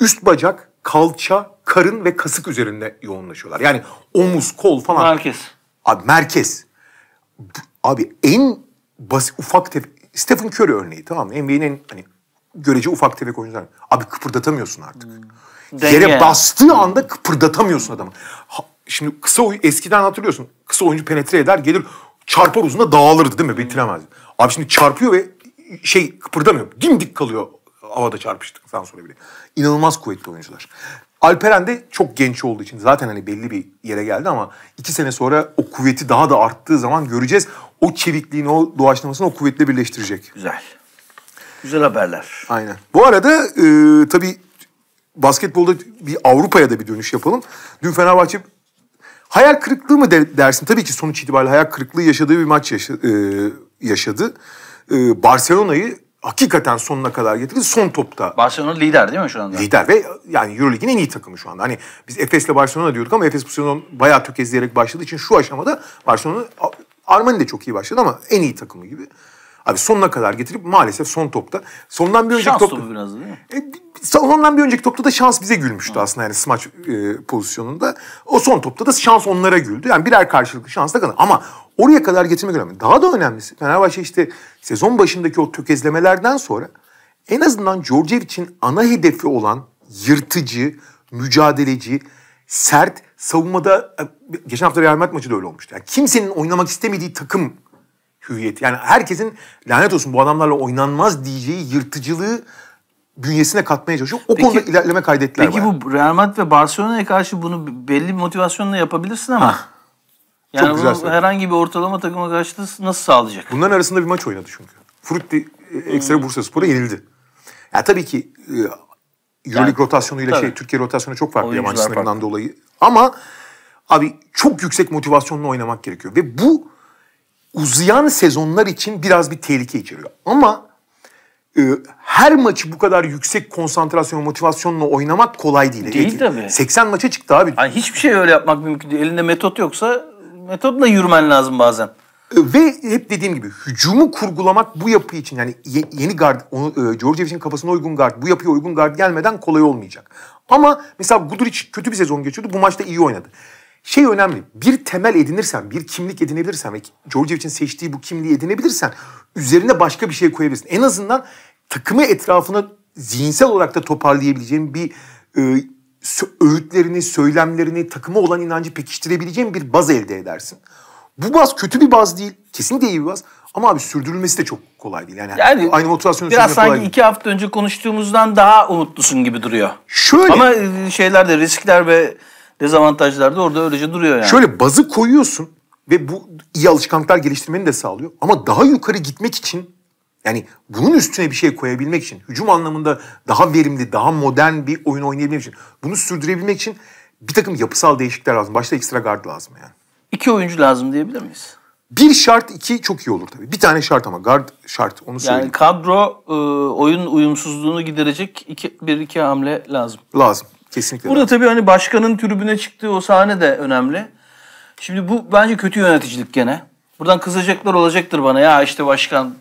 üst bacak, kalça, karın ve kasık üzerinde yoğunlaşıyorlar. Yani omuz, kol falan. Merkez. Abi merkez. Abi en basit, ufak tefek... Stephen Curry örneği tamam mı? NBA'nin en hani, görece ufak tefek oyuncular. Abi kıpırdatamıyorsun artık. Hmm. Yere bastığı anda kıpırdatamıyorsun adamı. Ha, Şimdi kısa oyun eskiden hatırlıyorsun. Kısa oyuncu penetre eder gelir çarpar uzunda dağılırdı değil mi? Bitiremezdi. Abi şimdi çarpıyor ve şey kıpırdamıyor. Dimdik kalıyor havada çarpıştıktan sonra bile. İnanılmaz kuvvetli oyuncular. Alperen de çok genç olduğu için zaten hani belli bir yere geldi ama iki sene sonra o kuvveti daha da arttığı zaman göreceğiz. O çevikliğini, o doğaçlamasını o kuvvetle birleştirecek. Güzel. Güzel haberler. Aynen. Bu arada e, tabii basketbolda bir Avrupa'ya da bir dönüş yapalım. Dün Fenerbahçe Hayal kırıklığı mı dersin? Tabii ki sonuç itibariyle hayal kırıklığı yaşadığı bir maç e, yaşadı. E, Barcelona'yı hakikaten sonuna kadar getirdi. Son topta. Barcelona lider değil mi şu anda? Lider ve yani Euroleague'in en iyi takımı şu anda. Hani biz Efes'le Barcelona diyorduk ama Efes bu sezon bayağı tökezleyerek başladığı için şu aşamada Barcelona Armani de çok iyi başladı ama en iyi takımı gibi. Abi sonuna kadar getirip maalesef son topta. Sondan bir önceki topta, topu biraz değil mi? E, sondan bir önceki topta da şans bize gülmüştü Hı. aslında yani smaç e, pozisyonunda. O son topta da şans onlara güldü. Yani birer karşılıklı şansla kalın. Ama oraya kadar getirmek önemli. Daha da önemlisi Fenerbahçe işte sezon başındaki o tökezlemelerden sonra en azından Georgiev için ana hedefi olan yırtıcı, mücadeleci, sert savunmada e, geçen hafta Real Madrid maçı da öyle olmuştu. Yani kimsenin oynamak istemediği takım hüviyeti. Yani herkesin lanet olsun bu adamlarla oynanmaz diyeceği yırtıcılığı bünyesine katmaya çalışıyor. O peki, konuda ilerleme kaydettiler. Peki bayağı. bu Real Madrid ve Barcelona'ya karşı bunu belli bir motivasyonla yapabilirsin ama Hah. yani Çok bunu herhangi bir ortalama takıma karşı nasıl sağlayacak? Bunların arasında bir maç oynadı çünkü. Frutti e, ekstra hmm. Bursa Spor'a yenildi. Ya tabii ki e, Euroleague yani, rotasyonuyla şey, tabii. şey Türkiye rotasyonu çok farklı Oyuncular yabancı sınırından dolayı. Ama abi çok yüksek motivasyonla oynamak gerekiyor ve bu uzayan sezonlar için biraz bir tehlike içeriyor. Ama e, her maçı bu kadar yüksek konsantrasyon, motivasyonla oynamak kolay değil. Değil Peki, tabii. 80 maça çıktı abi. Yani hiçbir şey öyle yapmak mümkün değil. Elinde metot yoksa metotla yürümen lazım bazen. E, ve hep dediğim gibi hücumu kurgulamak bu yapı için yani yeni guard, onu, e, Georgievich'in kafasına uygun guard, bu yapıya uygun guard gelmeden kolay olmayacak. Ama mesela Guduric kötü bir sezon geçiyordu. Bu maçta iyi oynadı. Şey önemli. Bir temel edinirsen, bir kimlik edinebilirsen ve George için seçtiği bu kimliği edinebilirsen üzerine başka bir şey koyabilirsin. En azından takımı etrafına zihinsel olarak da toparlayabileceğin bir e, öğütlerini, söylemlerini, takıma olan inancı pekiştirebileceğin bir baz elde edersin. Bu baz kötü bir baz değil. kesin değil bir baz. Ama abi sürdürülmesi de çok kolay değil. Yani, yani aynı motivasyonu Biraz sanki iki hafta önce konuştuğumuzdan daha umutlusun gibi duruyor. Şöyle. Ama e, şeyler de riskler ve Dezavantajlar da orada öylece duruyor yani. Şöyle bazı koyuyorsun ve bu iyi alışkanlıklar geliştirmeni de sağlıyor. Ama daha yukarı gitmek için yani bunun üstüne bir şey koyabilmek için hücum anlamında daha verimli, daha modern bir oyun oynayabilmek için bunu sürdürebilmek için bir takım yapısal değişiklikler lazım. Başta ekstra guard lazım yani. İki oyuncu lazım diyebilir miyiz? Bir şart iki çok iyi olur tabii. Bir tane şart ama guard şart onu söyleyeyim. Yani kadro e, oyun uyumsuzluğunu giderecek iki, bir iki hamle lazım. Lazım. Kesinlikle. Burada tabii hani başkanın tribüne çıktığı o sahne de önemli. Şimdi bu bence kötü yöneticilik gene. Buradan kızacaklar olacaktır bana ya işte başkan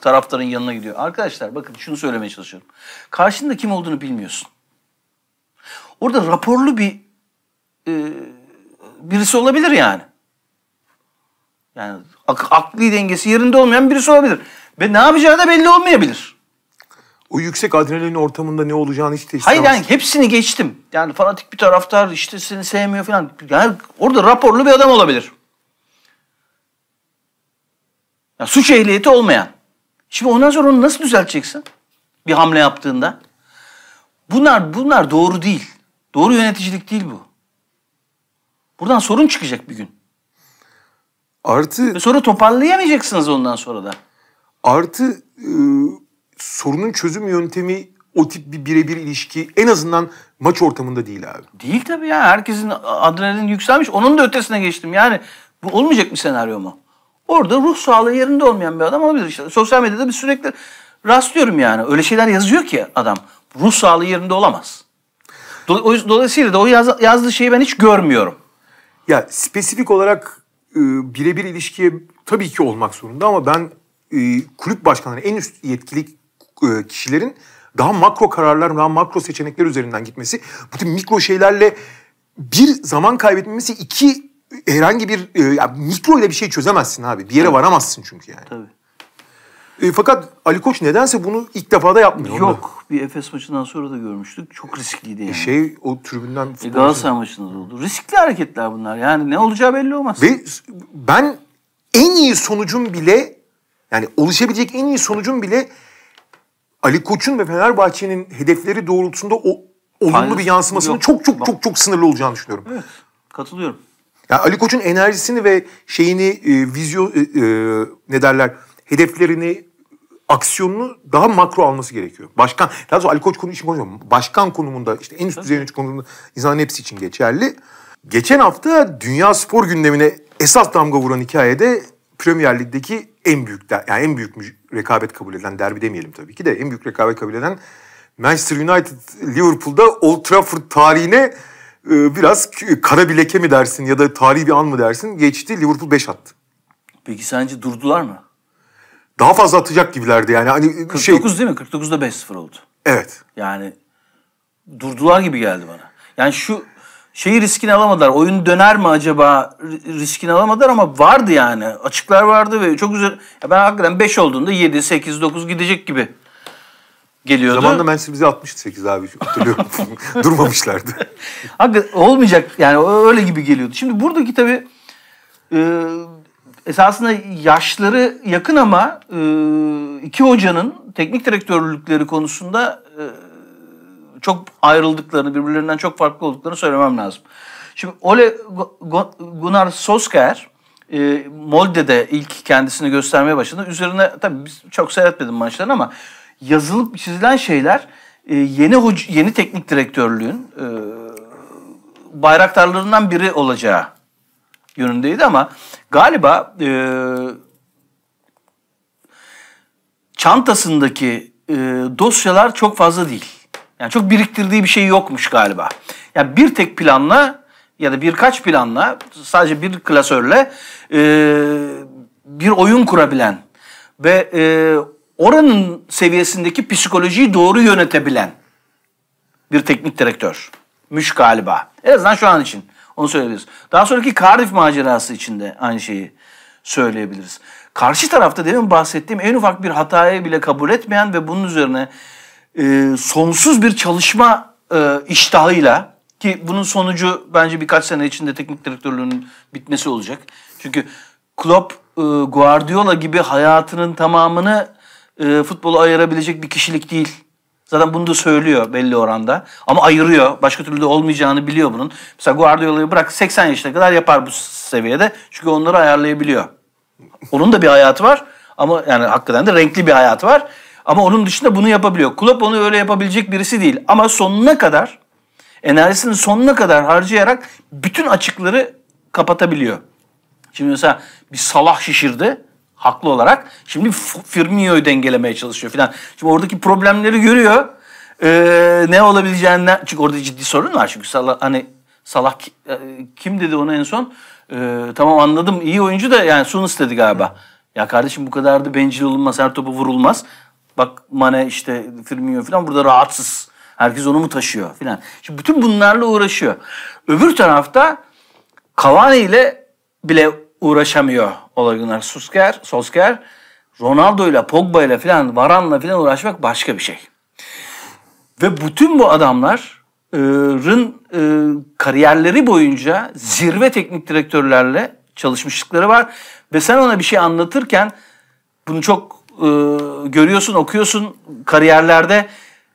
taraftarın yanına gidiyor. Arkadaşlar bakın şunu söylemeye çalışıyorum. Karşında kim olduğunu bilmiyorsun. Orada raporlu bir e, birisi olabilir yani. Yani akli dengesi yerinde olmayan birisi olabilir. Ve ne yapacağı da belli olmayabilir. O yüksek adrenalin ortamında ne olacağını hiç de istemez. Hayır yani hepsini geçtim. Yani fanatik bir taraftar işte seni sevmiyor falan. Yani orada raporlu bir adam olabilir. Yani suç ehliyeti olmayan. Şimdi ondan sonra onu nasıl düzelteceksin? Bir hamle yaptığında. Bunlar bunlar doğru değil. Doğru yöneticilik değil bu. Buradan sorun çıkacak bir gün. Artı... Ve sonra toparlayamayacaksınız ondan sonra da. Artı... E sorunun çözüm yöntemi o tip bir birebir ilişki en azından maç ortamında değil abi. Değil tabii ya. Herkesin adrenalin yükselmiş. Onun da ötesine geçtim. Yani bu olmayacak bir senaryo mu? Orada ruh sağlığı yerinde olmayan bir adam olabilir işte. Sosyal medyada bir sürekli rastlıyorum yani. Öyle şeyler yazıyor ki adam. Ruh sağlığı yerinde olamaz. Dolayısıyla da o yaz, yazdığı şeyi ben hiç görmüyorum. Ya spesifik olarak e, birebir ilişkiye tabii ki olmak zorunda ama ben e, kulüp başkanları en üst yetkilik e, kişilerin daha makro kararlar, daha makro seçenekler üzerinden gitmesi, bütün mikro şeylerle bir zaman kaybetmemesi, iki herhangi bir e, mikro ile bir şey çözemezsin abi. Bir yere varamazsın çünkü yani. Tabii. E, fakat Ali Koç nedense bunu ilk defa da yapmıyor. Yok. Onu. Bir Efes maçından sonra da görmüştük. Çok riskliydi yani. E, şey o tribünden... E, Galatasaray maçında da oldu. Riskli hareketler bunlar. Yani ne olacağı belli olmaz. Ve ben en iyi sonucum bile yani oluşabilecek en iyi sonucum bile Ali Koç'un ve Fenerbahçe'nin hedefleri doğrultusunda o olumlu Aynen. bir yansımasının Yok. çok çok çok çok sınırlı olacağını düşünüyorum. Evet, katılıyorum. Yani Ali Koç'un enerjisini ve şeyini e, vizyon e, e, ne derler hedeflerini aksiyonunu daha makro alması gerekiyor. Başkan, daha Ali Koç konu için konuşuyorum. Başkan konumunda işte en üst Tabii. düzey konumunda insanın hepsi için geçerli. Geçen hafta Dünya Spor gündemine esas damga vuran hikayede Premier Lig'deki en büyük yani en büyük rekabet kabul edilen derbi demeyelim tabii ki de en büyük rekabet kabul edilen Manchester United Liverpool'da Old Trafford tarihine e, biraz kara bir leke mi dersin ya da tarihi bir an mı dersin geçti Liverpool 5 attı. Peki sence durdular mı? Daha fazla atacak gibilerdi yani. Hani 49 şey... değil mi? 49'da 5-0 oldu. Evet. Yani durdular gibi geldi bana. Yani şu şeyi riskini alamadılar. Oyun döner mi acaba riskini alamadılar ama vardı yani. Açıklar vardı ve çok güzel. Ya ben hakikaten 5 olduğunda 7, 8, 9 gidecek gibi geliyordu. O zaman da Manchester bize 68 abi hatırlıyorum. Durmamışlardı. Hakikaten olmayacak yani öyle gibi geliyordu. Şimdi buradaki tabii e, esasında yaşları yakın ama e, iki hocanın teknik direktörlükleri konusunda çok ayrıldıklarını, birbirlerinden çok farklı olduklarını söylemem lazım. Şimdi Ole Gunnar Solskjaer e, Molde'de ilk kendisini göstermeye başladı. Üzerine tabii biz çok seyretmedim maçlarını ama yazılıp çizilen şeyler e, yeni yeni teknik direktörlüğün e, bayraktarlarından biri olacağı yönündeydi ama galiba e, çantasındaki e, dosyalar çok fazla değil. Yani çok biriktirdiği bir şey yokmuş galiba. Yani bir tek planla ya da birkaç planla sadece bir klasörle e, bir oyun kurabilen ve e, oranın seviyesindeki psikolojiyi doğru yönetebilen bir teknik direktör. Müş galiba. En azından şu an için onu söyleyebiliriz. Daha sonraki Cardiff macerası içinde aynı şeyi söyleyebiliriz. Karşı tarafta demin bahsettiğim en ufak bir hatayı bile kabul etmeyen ve bunun üzerine e, sonsuz bir çalışma e, iştahıyla ki bunun sonucu bence birkaç sene içinde teknik direktörlüğünün bitmesi olacak. Çünkü Klopp, e, Guardiola gibi hayatının tamamını e, futbola ayırabilecek bir kişilik değil. Zaten bunu da söylüyor belli oranda. Ama ayırıyor. Başka türlü de olmayacağını biliyor bunun. Mesela Guardiola'yı bırak 80 yaşına kadar yapar bu seviyede. Çünkü onları ayarlayabiliyor. Onun da bir hayatı var. Ama yani hakikaten de renkli bir hayatı var. Ama onun dışında bunu yapabiliyor. Klopp onu öyle yapabilecek birisi değil. Ama sonuna kadar enerjisini sonuna kadar harcayarak bütün açıkları kapatabiliyor. Şimdi mesela bir Salah şişirdi haklı olarak. Şimdi Firmino'yu dengelemeye çalışıyor filan. Şimdi oradaki problemleri görüyor. Ee, ne olabileceğinden çünkü orada ciddi sorun var. Çünkü Salah hani Salah e, kim dedi onu en son? Ee, tamam anladım iyi oyuncu da yani Sunis dedi galiba. Ya kardeşim bu kadar da bencil olunmaz her topu vurulmaz. Bak Mane işte Firmino falan burada rahatsız. Herkes onu mu taşıyor falan. Şimdi bütün bunlarla uğraşıyor. Öbür tarafta Cavani ile bile uğraşamıyor Ola Gunnar Solskjaer. Solskjaer Ronaldo ile Pogba ile falan Varane'la falan uğraşmak başka bir şey. Ve bütün bu adamların e, e, kariyerleri boyunca zirve teknik direktörlerle çalışmışlıkları var. Ve sen ona bir şey anlatırken bunu çok e, görüyorsun, okuyorsun kariyerlerde.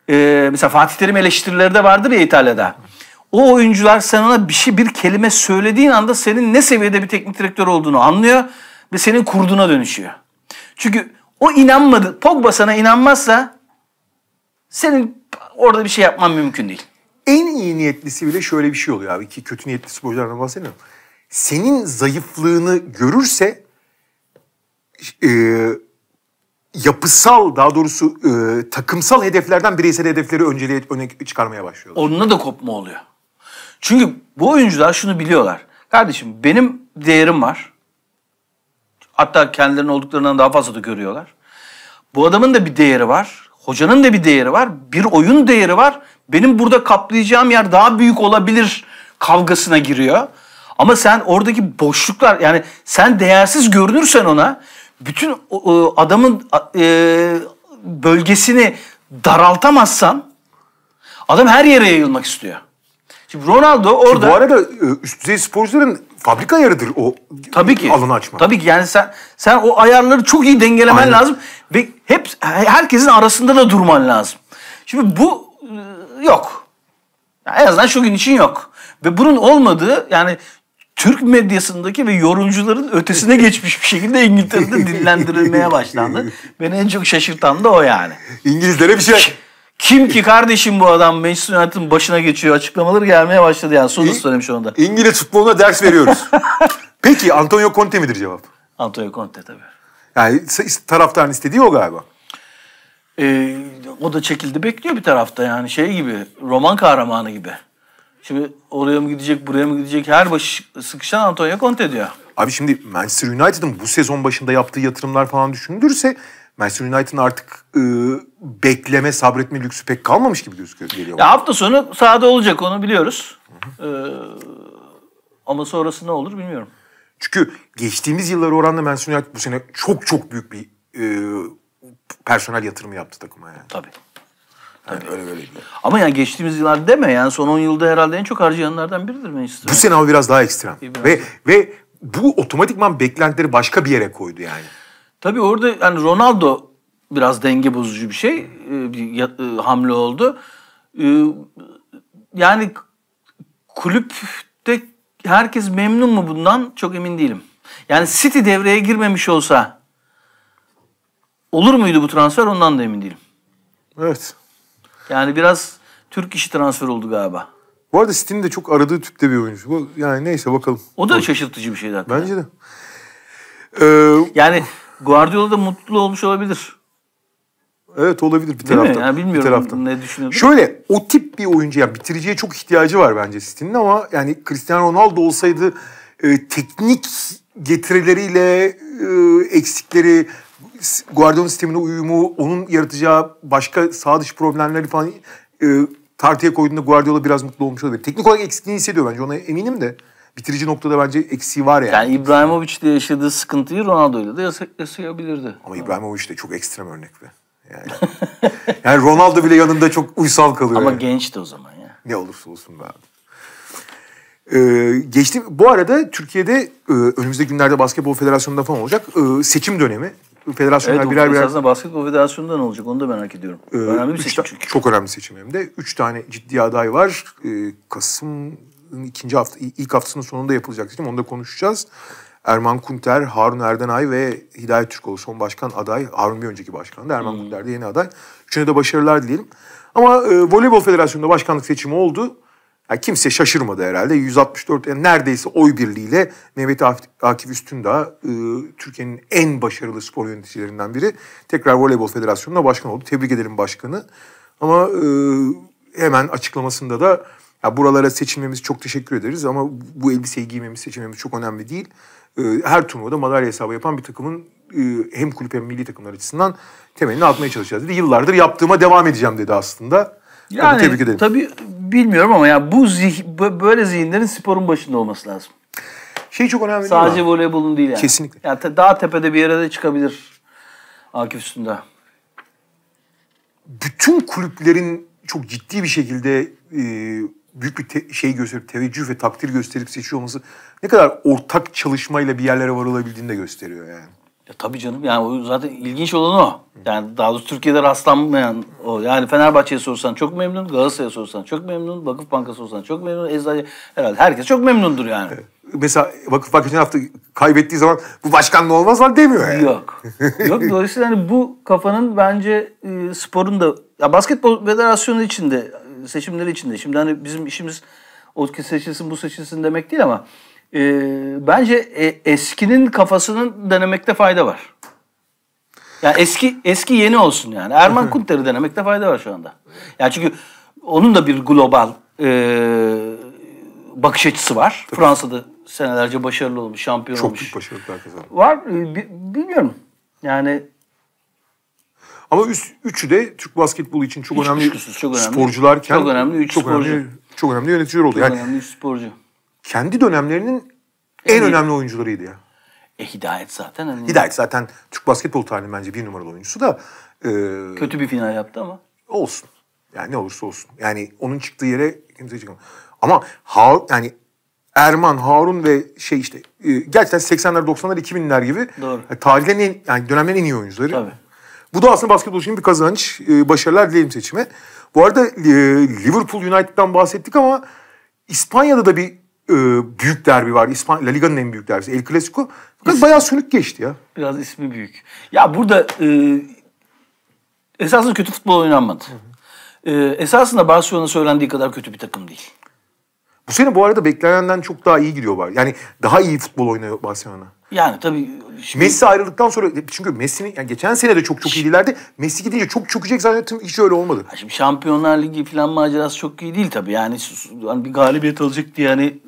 E, mesela Fatih Terim eleştirileri de vardır ya İtalya'da. O oyuncular sen bir şey, bir kelime söylediğin anda senin ne seviyede bir teknik direktör olduğunu anlıyor ve senin kurduna dönüşüyor. Çünkü o inanmadı. Pogba sana inanmazsa senin orada bir şey yapman mümkün değil. En iyi niyetlisi bile şöyle bir şey oluyor abi ki kötü niyetli sporculardan bahsediyorum. Senin zayıflığını görürse e, yapısal daha doğrusu e, takımsal hedeflerden bireysel hedefleri önceliğe öne çıkarmaya başlıyorlar. Onunla da kopma oluyor. Çünkü bu oyuncular şunu biliyorlar. Kardeşim benim değerim var. Hatta kendilerinin olduklarından daha fazla da görüyorlar. Bu adamın da bir değeri var. Hocanın da bir değeri var. Bir oyun değeri var. Benim burada kaplayacağım yer daha büyük olabilir kavgasına giriyor. Ama sen oradaki boşluklar yani sen değersiz görünürsen ona bütün adamın e, bölgesini daraltamazsan adam her yere yayılmak istiyor. Şimdi Ronaldo orada... Ki bu arada e, üst düzey sporcuların fabrika yeridir o tabii ki, alanı açmak. Tabii ki yani sen sen o ayarları çok iyi dengelemen Aynen. lazım ve hep herkesin arasında da durman lazım. Şimdi bu e, yok. Yani en azından şu gün için yok. Ve bunun olmadığı yani Türk medyasındaki ve yorumcuların ötesine geçmiş bir şekilde İngiltere'de dinlendirilmeye başlandı. Beni en çok şaşırtan da o yani. İngilizlere bir şey... Kim ki kardeşim bu adam Manchester United'ın başına geçiyor açıklamaları gelmeye başladı yani. Sonu şu anda? İngiliz futboluna ders veriyoruz. Peki Antonio Conte midir cevap? Antonio Conte tabii. Yani taraftarın istediği o galiba. Ee, o da çekildi bekliyor bir tarafta yani şey gibi roman kahramanı gibi. Şimdi oraya mı gidecek, buraya mı gidecek? Her baş sıkışan Antonio Conte diyor. Abi şimdi Manchester United'ın bu sezon başında yaptığı yatırımlar falan düşündürse Manchester United'ın artık e, bekleme, sabretme lüksü pek kalmamış gibi gözüküyor. Geliyor ya hafta sonu sahada olacak onu biliyoruz. Hı ee, ama sonrası ne olur bilmiyorum. Çünkü geçtiğimiz yıllara oranla Manchester United bu sene çok çok büyük bir e, personel yatırımı yaptı takıma yani. Tabii. Tabii. Öyle öyle. Ama yani geçtiğimiz yıllar deme yani son 10 yılda herhalde en çok harcayanlardan biridir Manchester. Bu sene ama biraz daha ekstrem. Biraz. Ve ve bu otomatikman beklentileri başka bir yere koydu yani. Tabii orada yani Ronaldo biraz denge bozucu bir şey e, bir e, hamle oldu. E, yani kulüpte herkes memnun mu bundan çok emin değilim. Yani City devreye girmemiş olsa olur muydu bu transfer ondan da emin değilim. Evet. Yani biraz Türk işi transfer oldu galiba. Bu arada City'nin de çok aradığı tüpte bir oyuncu. Bu yani neyse bakalım. O da Olur. şaşırtıcı bir şey zaten. Bence de. Ee... Yani Guardiola da mutlu olmuş olabilir. Evet olabilir bir taraftan. Yani bilmiyorum bir taraftan. ne düşünüyordun. Şöyle o tip bir oyuncu yani bitiriciye çok ihtiyacı var bence City'nin ama yani Cristiano Ronaldo olsaydı e, teknik getirileriyle e, eksikleri Guardiola sistemine uyumu, onun yaratacağı başka sağ dış problemleri falan e, tartıya koyduğunda Guardiola biraz mutlu olmuş olabilir. Teknik olarak eksikliğini hissediyor bence ona eminim de. Bitirici noktada bence eksiği var yani. Yani de yaşadığı sıkıntıyı Ronaldo'yla da yaşayabilirdi. Ama İbrahimovic de çok ekstrem örnek be. Yani, yani Ronaldo bile yanında çok uysal kalıyor. Ama yani. gençti o zaman ya. Ne olursa olsun be abi. Ee, geçti. Bu arada Türkiye'de e, önümüzde günlerde Basketbol Federasyonu'nda falan olacak e, seçim dönemi federasyonlar evet, birer birer... Aslında basketbol federasyonunda ne olacak onu da merak ediyorum. Ee, önemli bir seçim çünkü. Çok önemli seçim hem de. Üç tane ciddi aday var. Ee, Kasım ikinci hafta, ilk haftasının sonunda yapılacak seçim. Onu da konuşacağız. Erman Kunter, Harun Erdenay ve Hidayet Türkoğlu son başkan aday. Harun bir önceki başkandı. Erman hmm. Kunter de yeni aday. Üçüne de başarılar dileyelim. Ama e, Voleybol Federasyonu'nda başkanlık seçimi oldu. Yani kimse şaşırmadı herhalde. 164 yani neredeyse oy birliğiyle Mehmet Akif Üstündağ ıı, Türkiye'nin en başarılı spor yöneticilerinden biri. Tekrar Voleybol Federasyonu'na başkan oldu. Tebrik edelim başkanı. Ama hemen açıklamasında da ya buralara seçilmemiz çok teşekkür ederiz ama bu elbiseyi giymemiz, seçilmemiz çok önemli değil. E, her turnuvada madalya hesabı yapan bir takımın hem kulüp hem milli takımlar açısından temelini atmaya çalışacağız dedi. Yıllardır yaptığıma devam edeceğim dedi aslında. Yani tabii, tebrik tabii bilmiyorum ama yani bu zih, böyle zihinlerin sporun başında olması lazım. Şey çok önemli Sadece değil voleybolun değil yani. Kesinlikle. Yani te, daha tepede bir yere de çıkabilir Akif Üstünde. Bütün kulüplerin çok ciddi bir şekilde e, büyük bir şey gösterip teveccüh ve takdir gösterip seçiyor olması ne kadar ortak çalışmayla bir yerlere varılabildiğini de gösteriyor yani. Ya tabii canım yani o zaten ilginç olan o. Yani daha doğrusu Türkiye'de rastlanmayan o. Yani Fenerbahçe'ye sorsan çok memnun, Galatasaray'a sorsan çok memnun, Vakıf Bankası sorsan çok memnun, Eczacı herhalde herkes çok memnundur yani. Mesela Vakıf Bankası hafta kaybettiği zaman bu başkanla olmaz var demiyor yani. Yok. Yok dolayısıyla hani bu kafanın bence e, sporun da ya basketbol federasyonu içinde seçimleri içinde. Şimdi hani bizim işimiz o seçilsin bu seçilsin demek değil ama e, bence e, eskinin kafasının denemekte fayda var. Yani eski eski yeni olsun yani. Erman Kunter'i denemekte fayda var şu anda. Yani çünkü onun da bir global e, bakış açısı var. Tabii. Fransa'da senelerce başarılı olmuş, şampiyon Çok olmuş. Çok büyük başarılılar kazandı. Var, e, bilmiyorum. Yani ama üst, üçü de Türk basketbolu için çok üç önemli kuşkusuz, çok önemli. çok önemli üç çok sporcu. Önemli, çok önemli yöneticiler oldu. Çok yani, önemli üç sporcu kendi dönemlerinin en, en önemli oyuncularıydı ya. E Hidayet zaten. Hani... Hidayet zaten Türk basketbol tarihinin bence bir numaralı oyuncusu da. E... Kötü bir final yaptı ama. Olsun. Yani ne olursa olsun. Yani onun çıktığı yere kimse çıkamaz. Ama ha, yani Erman, Harun ve şey işte e, gerçekten 80'ler, 90'lar, 2000'ler gibi Doğru. E, tarihlerin en, yani dönemlerin en iyi oyuncuları. Tabii. Bu da aslında basketbol için bir kazanç. E, başarılar dileyelim seçime. Bu arada e, Liverpool United'dan bahsettik ama İspanya'da da bir e, büyük derbi var. İspan La Liga'nın en büyük derbisi El Clasico. Fakat bayağı sönük geçti ya. Biraz ismi büyük. Ya burada e, esasında kötü futbol oynanmadı. Hı hı. E, esasında Barcelona söylendiği kadar kötü bir takım değil. Bu sene bu arada beklenenden çok daha iyi gidiyor var. Yani daha iyi futbol oynuyor Barcelona. Yani tabii şimdi... Messi ayrıldıktan sonra çünkü Messi'nin yani geçen sene de çok çok iyiydilerdi. Messi gidince çok çökecek zannettim hiç öyle olmadı. Şimdi Şampiyonlar Ligi falan macerası çok iyi değil tabii. Yani, yani bir galibiyet alacak diye yani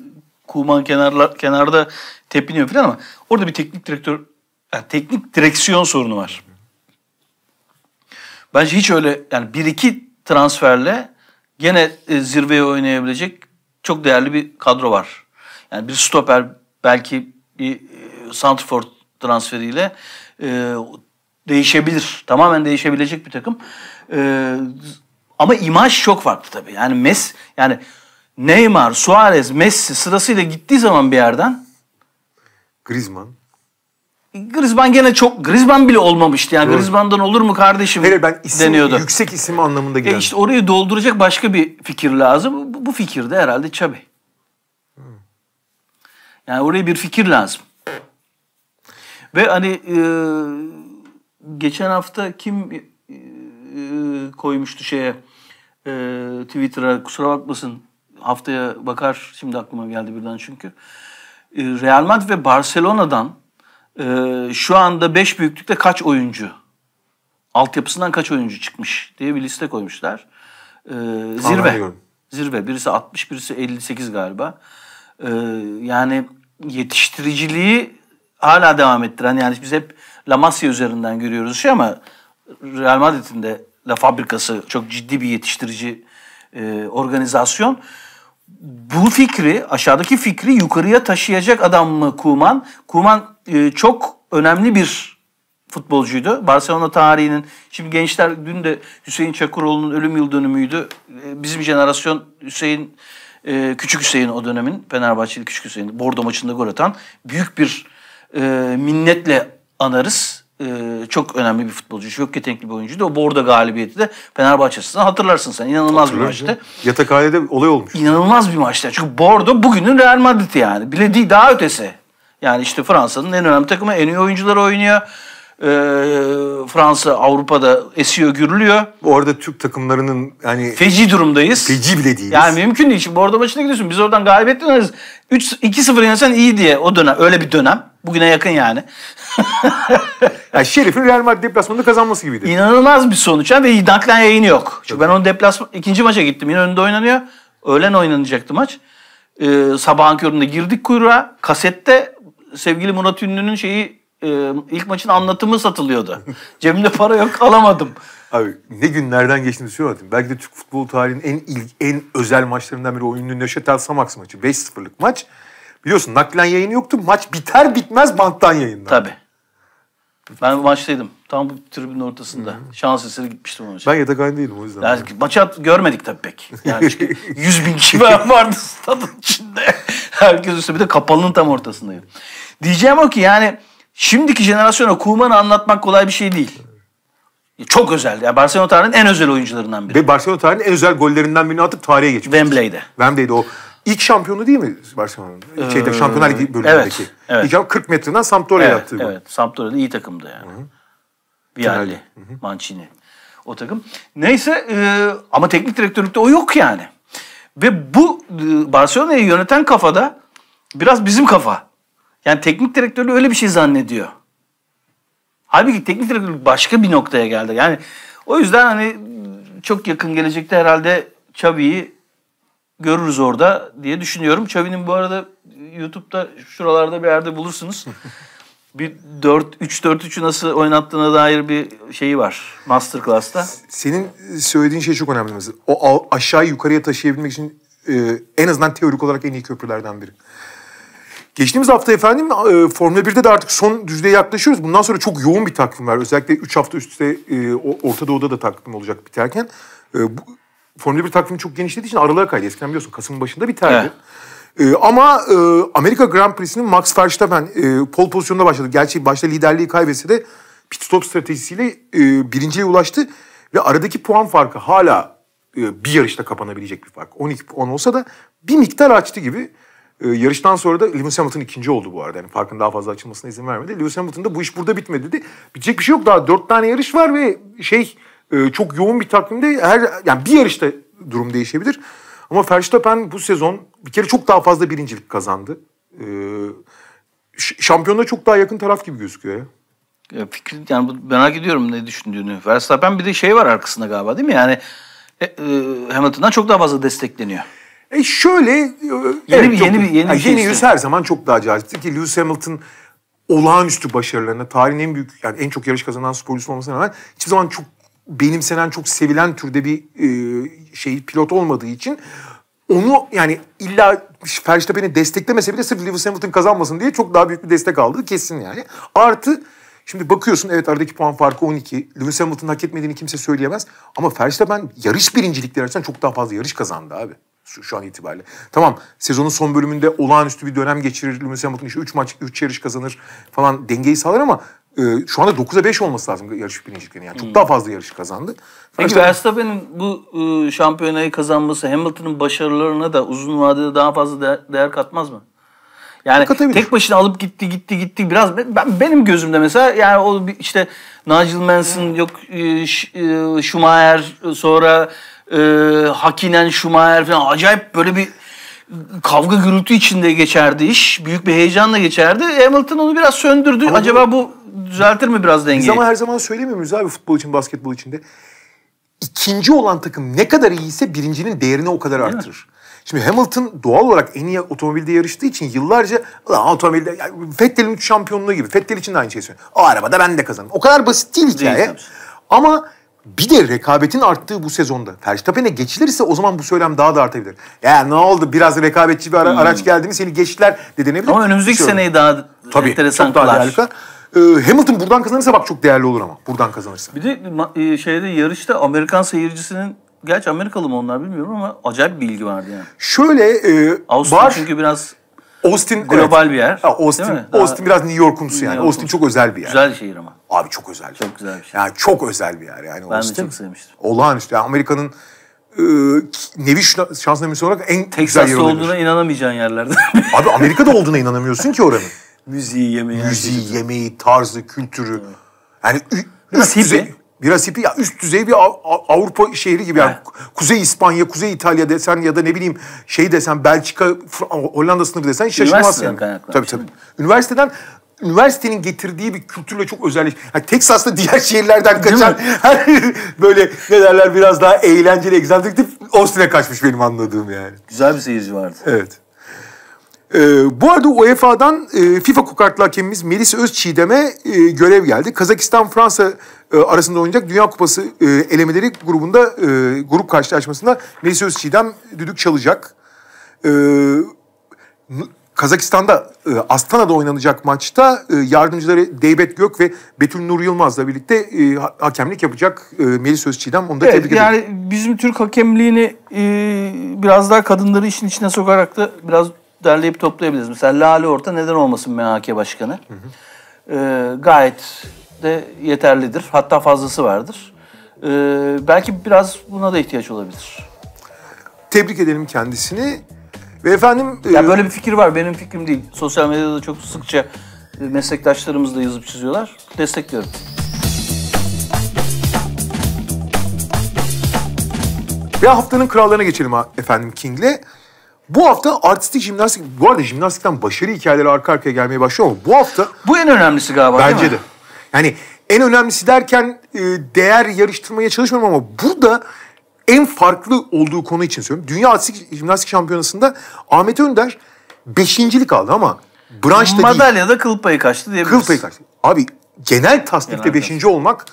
Kuman kenarlar, kenarda tepiniyor falan ama orada bir teknik direktör yani teknik direksiyon sorunu var. Bence hiç öyle yani bir iki transferle gene e, zirveye oynayabilecek çok değerli bir kadro var. Yani bir stoper belki bir e, Santford transferiyle e, değişebilir. Tamamen değişebilecek bir takım. E, ama imaj çok farklı tabii. Yani Mes yani Neymar, Suarez, Messi sırasıyla gittiği zaman bir yerden Griezmann. Griezmann gene çok Griezmann bile olmamıştı. Yani Doğru. Griezmann'dan olur mu kardeşim? Hayır ben isim, deniyordu. yüksek isim anlamında gelen. E işte orayı dolduracak başka bir fikir lazım. Bu, bu fikir de herhalde Çabi. Hmm. Yani oraya bir fikir lazım. Ve hani e, geçen hafta kim e, e koymuştu şeye e, Twitter'a kusura bakmasın haftaya bakar şimdi aklıma geldi birden çünkü. Ee, Real Madrid ve Barcelona'dan e, şu anda 5 büyüklükte kaç oyuncu? Altyapısından kaç oyuncu çıkmış diye bir liste koymuşlar. Ee, zirve. Zirve. Birisi 60, birisi 58 galiba. Ee, yani yetiştiriciliği hala devam ettiren yani biz hep La Masia üzerinden görüyoruz şey ama Real Madrid'in de La Fabrikası çok ciddi bir yetiştirici e, organizasyon bu fikri, aşağıdaki fikri yukarıya taşıyacak adam mı Kuman? Kuman e, çok önemli bir futbolcuydu. Barcelona tarihinin, şimdi gençler dün de Hüseyin Çakıroğlu'nun ölüm yıl dönümüydü. E, bizim jenerasyon Hüseyin, e, Küçük Hüseyin o dönemin, Fenerbahçeli Küçük Hüseyin, Bordo maçında gol atan büyük bir e, minnetle anarız. Ee, çok önemli bir futbolcu, çok yetenekli bir oyuncuydu. O Bordo galibiyeti de Fenerbahçe hatırlarsın sen. İnanılmaz bir maçtı. Yatakhanede olay olmuş. İnanılmaz bir maçtı. Çünkü Bordo bugünün Real Madrid'i yani. Bile değil daha ötesi. Yani işte Fransa'nın en önemli takımı, en iyi oyuncuları oynuyor. E, Fransa Avrupa'da esiyor, gürülüyor. Bu arada Türk takımlarının yani... Feci durumdayız. Feci bile değiliz. Yani mümkün değil. Şimdi Bordo maçına gidiyorsun. Biz oradan galibiyet döneriz. 3-2-0 yensen iyi diye o dönem. Öyle bir dönem. Bugüne yakın yani. Yani Şerif'in Real Madrid deplasmanında kazanması gibiydi. İnanılmaz bir sonuç ha ve naklen yayını yok. Çünkü ben onun deplasman ikinci maça gittim. Yine önünde oynanıyor. Öğlen oynanacaktı maç. Ee, sabahın köründe girdik kuyruğa. Kasette sevgili Murat Ünlü'nün şeyi e, ilk maçın anlatımı satılıyordu. Cebimde para yok alamadım. Abi ne günlerden geçtiğimizi söylemedim. Belki de Türk futbol tarihinin en ilk, en özel maçlarından biri o ünlü Neşet Samaks maçı. 5-0'lık maç. Biliyorsun naklen yayını yoktu. Maç biter bitmez banttan yayınlandı. Tabii. Ben maçtaydım. Tam bu tribünün ortasında. Hı-hı. Şans eseri gitmiştim o maça. Ben yatakhanedeydim o yüzden. Yani, maçı görmedik tabii pek. Yani çünkü 100 bin kişi vardı stadın içinde. Herkes üstü bir de kapalının tam ortasındaydı. Diyeceğim o ki yani şimdiki jenerasyona Koeman'ı anlatmak kolay bir şey değil. Çok özel. Yani Barcelona tarihinin en özel oyuncularından biri. Ve Barcelona tarihinin en özel gollerinden birini atıp tarihe geçmiş. Wembley'de. Wembley'de o İlk şampiyonu değil mi Barcelona'nın? Şeyde, ee, Şampiyonlar Ligi bölümündeki. Evet, evet. 40 metreden Sampdoria'ya evet, attı. Evet, bu. Sampdoria'da iyi takımdı yani. Hı-hı. Vialli, Mancini o takım. Neyse e, ama teknik direktörlükte o yok yani. Ve bu e, Barcelona'yı yöneten kafada biraz bizim kafa. Yani teknik direktörlüğü öyle bir şey zannediyor. Halbuki teknik direktörlük başka bir noktaya geldi. Yani o yüzden hani çok yakın gelecekte herhalde Xavi'yi görürüz orada diye düşünüyorum. Çavi'nin bu arada YouTube'da şuralarda bir yerde bulursunuz. bir 4 3 4 3'ü nasıl oynattığına dair bir şeyi var masterclass'ta. Senin söylediğin şey çok önemli mesela. O aşağı yukarıya taşıyabilmek için e, en azından teorik olarak en iyi köprülerden biri. Geçtiğimiz hafta efendim e, Formula 1'de de artık son düzlüğe yaklaşıyoruz. Bundan sonra çok yoğun bir takvim var. Özellikle 3 hafta üst üste e, Orta Doğu'da da takvim olacak biterken. E, Formula 1 takvimi çok genişlediği için aralığa kaydı. Eskiden biliyorsun Kasım'ın başında biterdi. Evet. E, ama e, Amerika Grand Prix'sinin Max Verstappen e, pol pozisyonunda başladı. Gerçi başta liderliği kaybetse de pit stop stratejisiyle e, birinciye ulaştı. Ve aradaki puan farkı hala e, bir yarışta kapanabilecek bir fark. 12 puan olsa da bir miktar açtı gibi. E, yarıştan sonra da Lewis Hamilton ikinci oldu bu arada. Yani farkın daha fazla açılmasına izin vermedi. Lewis Hamilton da bu iş burada bitmedi dedi. Bitecek bir şey yok daha. Dört tane yarış var ve şey e, çok yoğun bir takvimde her yani bir yarışta durum değişebilir. Ama Verstappen bu sezon bir kere çok daha fazla birincilik kazandı. E, ee, şampiyonda çok daha yakın taraf gibi gözüküyor ya. fikir, yani merak ediyorum ne düşündüğünü. Verstappen bir de şey var arkasında galiba değil mi? Yani e, e Hamilton'dan çok daha fazla destekleniyor. E şöyle e, yeni evet, bir, çok, yeni bir yeni yani yeni şey Lewis her zaman çok daha cazipti ki Lewis Hamilton olağanüstü başarılarına tarihin en büyük yani en çok yarış kazanan sporcusu olmasına rağmen hiçbir zaman çok benimsenen çok sevilen türde bir e, şey pilot olmadığı için onu yani illa Verstappen'i desteklemese bile sırf Lewis Hamilton kazanmasın diye çok daha büyük bir destek aldı kesin yani. Artı şimdi bakıyorsun evet aradaki puan farkı 12. Lewis Hamilton'ın hak etmediğini kimse söyleyemez. Ama Verstappen yarış birincilikleri açısından çok daha fazla yarış kazandı abi şu, şu an itibariyle. Tamam sezonun son bölümünde olağanüstü bir dönem geçirir. Lewis Hamilton işte 3 maç 3 yarış kazanır falan dengeyi sağlar ama ee, şu anda 9'a 5 olması lazım yarış birinciliklerinin. Yani çok hmm. daha fazla yarış kazandı. Peki Verstappen'in bu e, şampiyonayı kazanması Hamilton'ın başarılarına da uzun vadede daha fazla değer, katmaz mı? Yani Katabilir. tek başına alıp gitti gitti gitti biraz ben, benim gözümde mesela yani o işte Nigel Mansell hmm. yok e, e, Schumacher sonra Hakinen Schumacher falan acayip böyle bir kavga gürültü içinde geçerdi iş. Büyük bir heyecanla geçerdi. Hamilton onu biraz söndürdü. Ama Acaba bu düzeltir mi biraz dengeyi? ama her zaman söylemiyor muyuz abi futbol için, basketbol için de? İkinci olan takım ne kadar iyiyse birincinin değerini o kadar Değil artırır. Mi? Şimdi Hamilton doğal olarak en iyi otomobilde yarıştığı için yıllarca otomobilde yani Fettel'in şampiyonluğu gibi. Fettel için de aynı şey söylüyor. O arabada ben de kazandım. O kadar basit değil hikaye. Değil, ama bir de rekabetin arttığı bu sezonda Verstappen'e geçilirse o zaman bu söylem daha da artabilir. Ya yani ne oldu biraz rekabetçi bir ara, hmm. araç geldi mi seni geçtiler de denebilir. Ama önümüzdeki seneyi daha Tabii, enteresan çok daha kılar. Ee, Hamilton buradan kazanırsa bak çok değerli olur ama buradan kazanırsa. Bir de e, şeyde yarışta Amerikan seyircisinin Gerçi Amerikalı mı onlar bilmiyorum ama acayip bir bilgi vardı yani. Şöyle e, Avusturya var, çünkü biraz Austin global evet. bir yer. Ha, Austin, değil Austin biraz New York'umsu yani. New York'umsu. Austin çok özel bir yer. Güzel bir şehir ama. Abi çok özel. Çok güzel bir şehir. Yani çok özel bir yer yani ben Austin. Ben de çok sevmiştim. Olağanüstü. Yani Amerika'nın e, nevi şans nemesi olarak en Texas'ta güzel yer olabilir. olduğuna inanamayacağın yerlerden. Abi Amerika'da olduğuna inanamıyorsun ki oranın. Müziği, yemeği. Müziği, yemeği, tarzı, kültürü. Evet. Yani Biraz hippie. Biraz ipi ya üst düzey bir Avrupa şehri gibi yani. He. Kuzey İspanya, Kuzey İtalya desen ya da ne bileyim şey desen Belçika, Hollanda sınırı desen şaşırmazsın. Yani. Tabii tabii. Üniversiteden üniversitenin getirdiği bir kültürle çok özelleş. Yani Teksas'ta diğer şehirlerden kaçan her böyle ne derler biraz daha eğlenceli, egzantrik tip Austin'e kaçmış benim anladığım yani. Güzel bir seyirci vardı. Evet. E, bu arada UEFA'dan e, FIFA kokartlı hakemimiz Melis Özçiğdem'e e, görev geldi. Kazakistan-Fransa e, arasında oynayacak Dünya Kupası e, elemeleri grubunda e, grup karşılaşmasında Melis Özçiğdem düdük çalacak. E, Kazakistan'da e, Astana'da oynanacak maçta e, yardımcıları Deybet Gök ve Betül Nur Yılmaz'la birlikte e, hakemlik yapacak e, Melis Özçiğdem. Onu da evet, tebrik yani ederim. bizim Türk hakemliğini e, biraz daha kadınları işin içine sokarak da biraz derleyip toplayabiliriz. Mesela Lale Orta neden olmasın MHK Başkanı? Hı hı. Ee, gayet de yeterlidir. Hatta fazlası vardır. Ee, belki biraz buna da ihtiyaç olabilir. Tebrik edelim kendisini. Ve efendim... E, ya böyle bir fikir var. Benim fikrim değil. Sosyal medyada çok sıkça e, meslektaşlarımız da yazıp çiziyorlar. Destekliyorum. Ve haftanın krallarına geçelim efendim King'le. Bu hafta artistik jimnastik, bu arada jimnastikten başarı hikayeleri arka arkaya gelmeye başlıyor ama bu hafta... Bu en önemlisi galiba Bence de. Yani en önemlisi derken e, değer yarıştırmaya çalışmıyorum ama burada en farklı olduğu konu için söylüyorum. Dünya Artistik Jimnastik Şampiyonası'nda Ahmet Önder beşincilik aldı ama branşta Madalya'da değil. Madalya'da kıl payı kaçtı diyebiliriz. Kıl payı kaçtı. Abi genel tasnifte genel beşinci olmak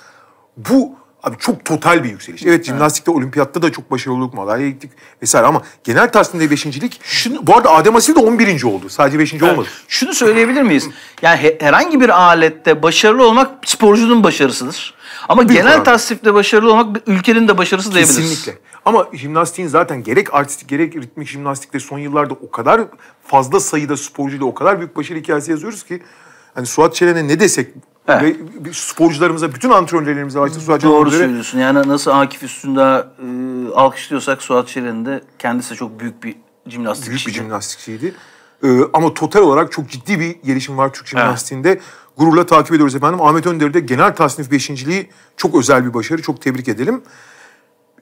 bu Abi çok total bir yükseliş. Evet jimnastikte evet. olimpiyatta da çok başarılı olduk. Madalyaya gittik vesaire ama genel tersinde beşincilik. Şunu, bu arada Adem Asil de 11. oldu. Sadece beşinci evet. olmadı. Şunu söyleyebilir miyiz? Yani he, herhangi bir alette başarılı olmak sporcunun başarısıdır. Ama Büyük genel oranda. başarılı olmak ülkenin de başarısı diyebiliriz. Kesinlikle. Ama jimnastiğin zaten gerek artistik gerek ritmik jimnastikte son yıllarda o kadar fazla sayıda sporcuyla o kadar büyük başarı hikayesi yazıyoruz ki Hani Suat Çelen'e ne desek Evet. Ve sporcularımıza, bütün antrenörlerimize başta Suat Doğru antrenörleri... söylüyorsun. Yani nasıl Akif Üstündağ e, ıı, alkışlıyorsak Suat Şeren'in de kendisi çok büyük bir cimnastikçiydi. Büyük bir cimnastikçiydi. E, ee, ama total olarak çok ciddi bir gelişim var Türk cimnastiğinde. Evet. Gururla takip ediyoruz efendim. Ahmet Önder'i de genel tasnif beşinciliği çok özel bir başarı. Çok tebrik edelim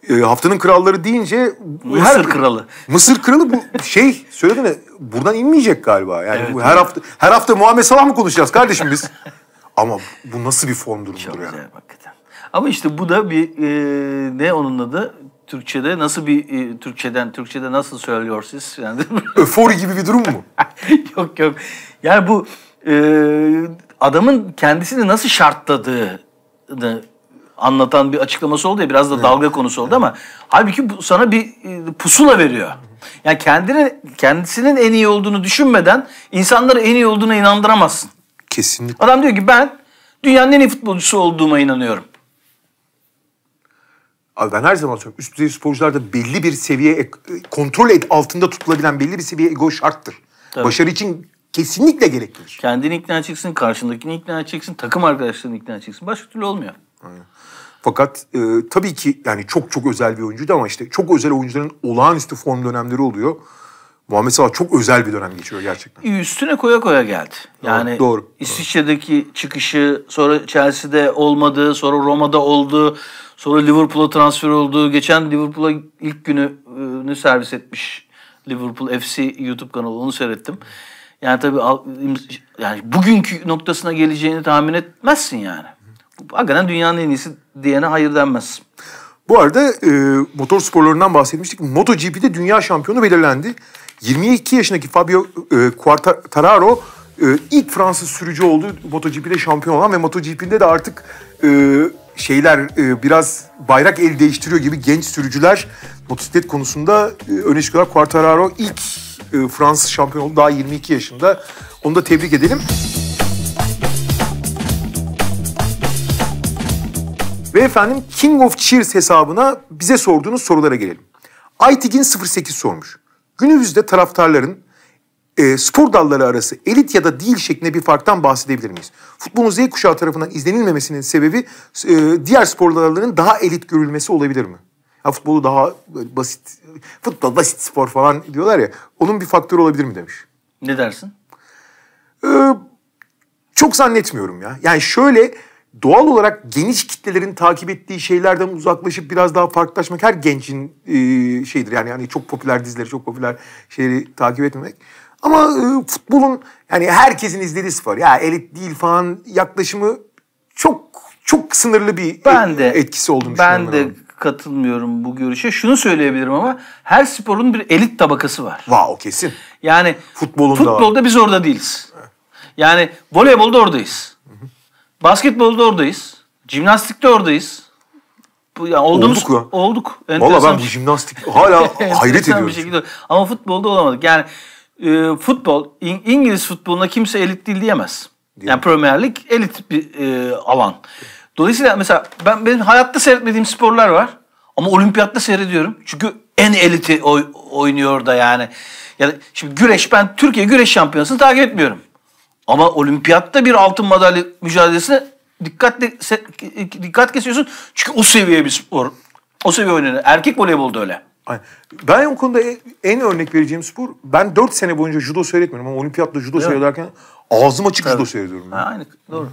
e, haftanın kralları deyince Mısır her, kralı. Mısır kralı bu şey söyledin buradan inmeyecek galiba. Yani evet, bu her hafta her hafta Muhammed Salah mı konuşacağız kardeşim biz? Ama bu nasıl bir form durumudur Çok yani? Çok güzel hakikaten. Ama işte bu da bir e, ne onun adı? Türkçe'de nasıl bir e, Türkçeden Türkçe'de nasıl söylüyor siz? Yani Öfori gibi bir durum mu? yok yok. Yani bu e, adamın kendisini nasıl şartladığını anlatan bir açıklaması oldu ya biraz da dalga konusu oldu ama halbuki bu sana bir e, pusula veriyor. Yani kendini kendisinin en iyi olduğunu düşünmeden insanları en iyi olduğuna inandıramazsın. Kesinlikle. Adam diyor ki ben dünyanın en iyi futbolcusu olduğuma inanıyorum. Abi ben her zaman söylüyorum. Üst düzey sporcularda belli bir seviye e, kontrol et altında tutulabilen belli bir seviye ego şarttır. Tabii. Başarı için kesinlikle gereklidir. Kendini ikna edeceksin, karşındakini ikna edeceksin, takım arkadaşlarını ikna edeceksin. Başka türlü olmuyor. Aynen. Fakat e, tabii ki yani çok çok özel bir oyuncuydu ama işte çok özel oyuncuların olağanüstü form dönemleri oluyor. Muhammed Salah çok özel bir dönem geçiyor gerçekten. Ee, üstüne koya koya geldi. Yani evet, doğru. İsviçre'deki evet. çıkışı, sonra Chelsea'de olmadı, sonra Roma'da oldu, sonra Liverpool'a transfer oldu. Geçen Liverpool'a ilk gününü servis etmiş Liverpool FC YouTube kanalı onu seyrettim. Yani tabii yani bugünkü noktasına geleceğini tahmin etmezsin yani. Hakikaten dünyanın en iyisi diyene hayır denmez. Bu arada e, motor sporlarından bahsetmiştik. MotoGP'de dünya şampiyonu belirlendi. 22 yaşındaki Fabio e, Quartararo e, ilk Fransız sürücü oldu. MotoGP'de şampiyon olan ve MotoGP'de de artık e, şeyler e, biraz bayrak el değiştiriyor gibi genç sürücüler motosiklet konusunda e, öne çıkıyorlar. Quartararo ilk e, Fransız şampiyon oldu daha 22 yaşında. Onu da tebrik edelim. Ve efendim King of Cheers hesabına bize sorduğunuz sorulara gelelim. Aytigin 08 sormuş. Günümüzde taraftarların e, spor dalları arası elit ya da değil şeklinde bir farktan bahsedebilir miyiz? Futbolun Z kuşağı tarafından izlenilmemesinin sebebi e, diğer spor dallarının daha elit görülmesi olabilir mi? Ya futbolu daha e, basit, futbol basit spor falan diyorlar ya. Onun bir faktörü olabilir mi demiş. Ne dersin? Ee, çok zannetmiyorum ya. Yani şöyle doğal olarak geniş kitlelerin takip ettiği şeylerden uzaklaşıp biraz daha farklılaşmak her gencin e, şeyidir. Yani hani çok popüler dizileri, çok popüler şeyleri takip etmemek. Ama e, futbolun yani herkesin izlediği spor ya elit değil falan yaklaşımı çok çok sınırlı bir e, ben de, etkisi olduğunu ben düşünüyorum. Ben de katılmıyorum bu görüşe. Şunu söyleyebilirim ama her sporun bir elit tabakası var. Vau wow, kesin. Yani Futbolun futbolda biz orada değiliz. Yani voleybolda oradayız. Basketbolda oradayız. Jimnastikte oradayız. Bu, yani olduğumuz, olduk ya. Olduk. Valla ben bu şey. jimnastik hala hayret ediyorum. Bir şekilde. Ama futbolda olamadık. Yani e, futbol, İng İngiliz futboluna kimse elit değil diyemez. Değil yani mi? Premier Lig elit bir e, alan. Dolayısıyla mesela ben benim hayatta seyretmediğim sporlar var. Ama olimpiyatta seyrediyorum. Çünkü en eliti oy, oynuyor da yani. Ya yani şimdi güreş ben Türkiye güreş şampiyonasını takip etmiyorum. Ama olimpiyatta bir altın madalya mücadelesine dikkatli dikkat kesiyorsun. Çünkü o seviye bir spor. O seviye oynanıyor. Erkek voleybolda öyle. Ben o konuda e, en örnek vereceğim spor, ben 4 sene boyunca judo seyretmiyorum ama olimpiyatta judo Değil seyrederken ağzım açık Tabii. judo seyrediyorum. Ha, aynı, doğru. Hı.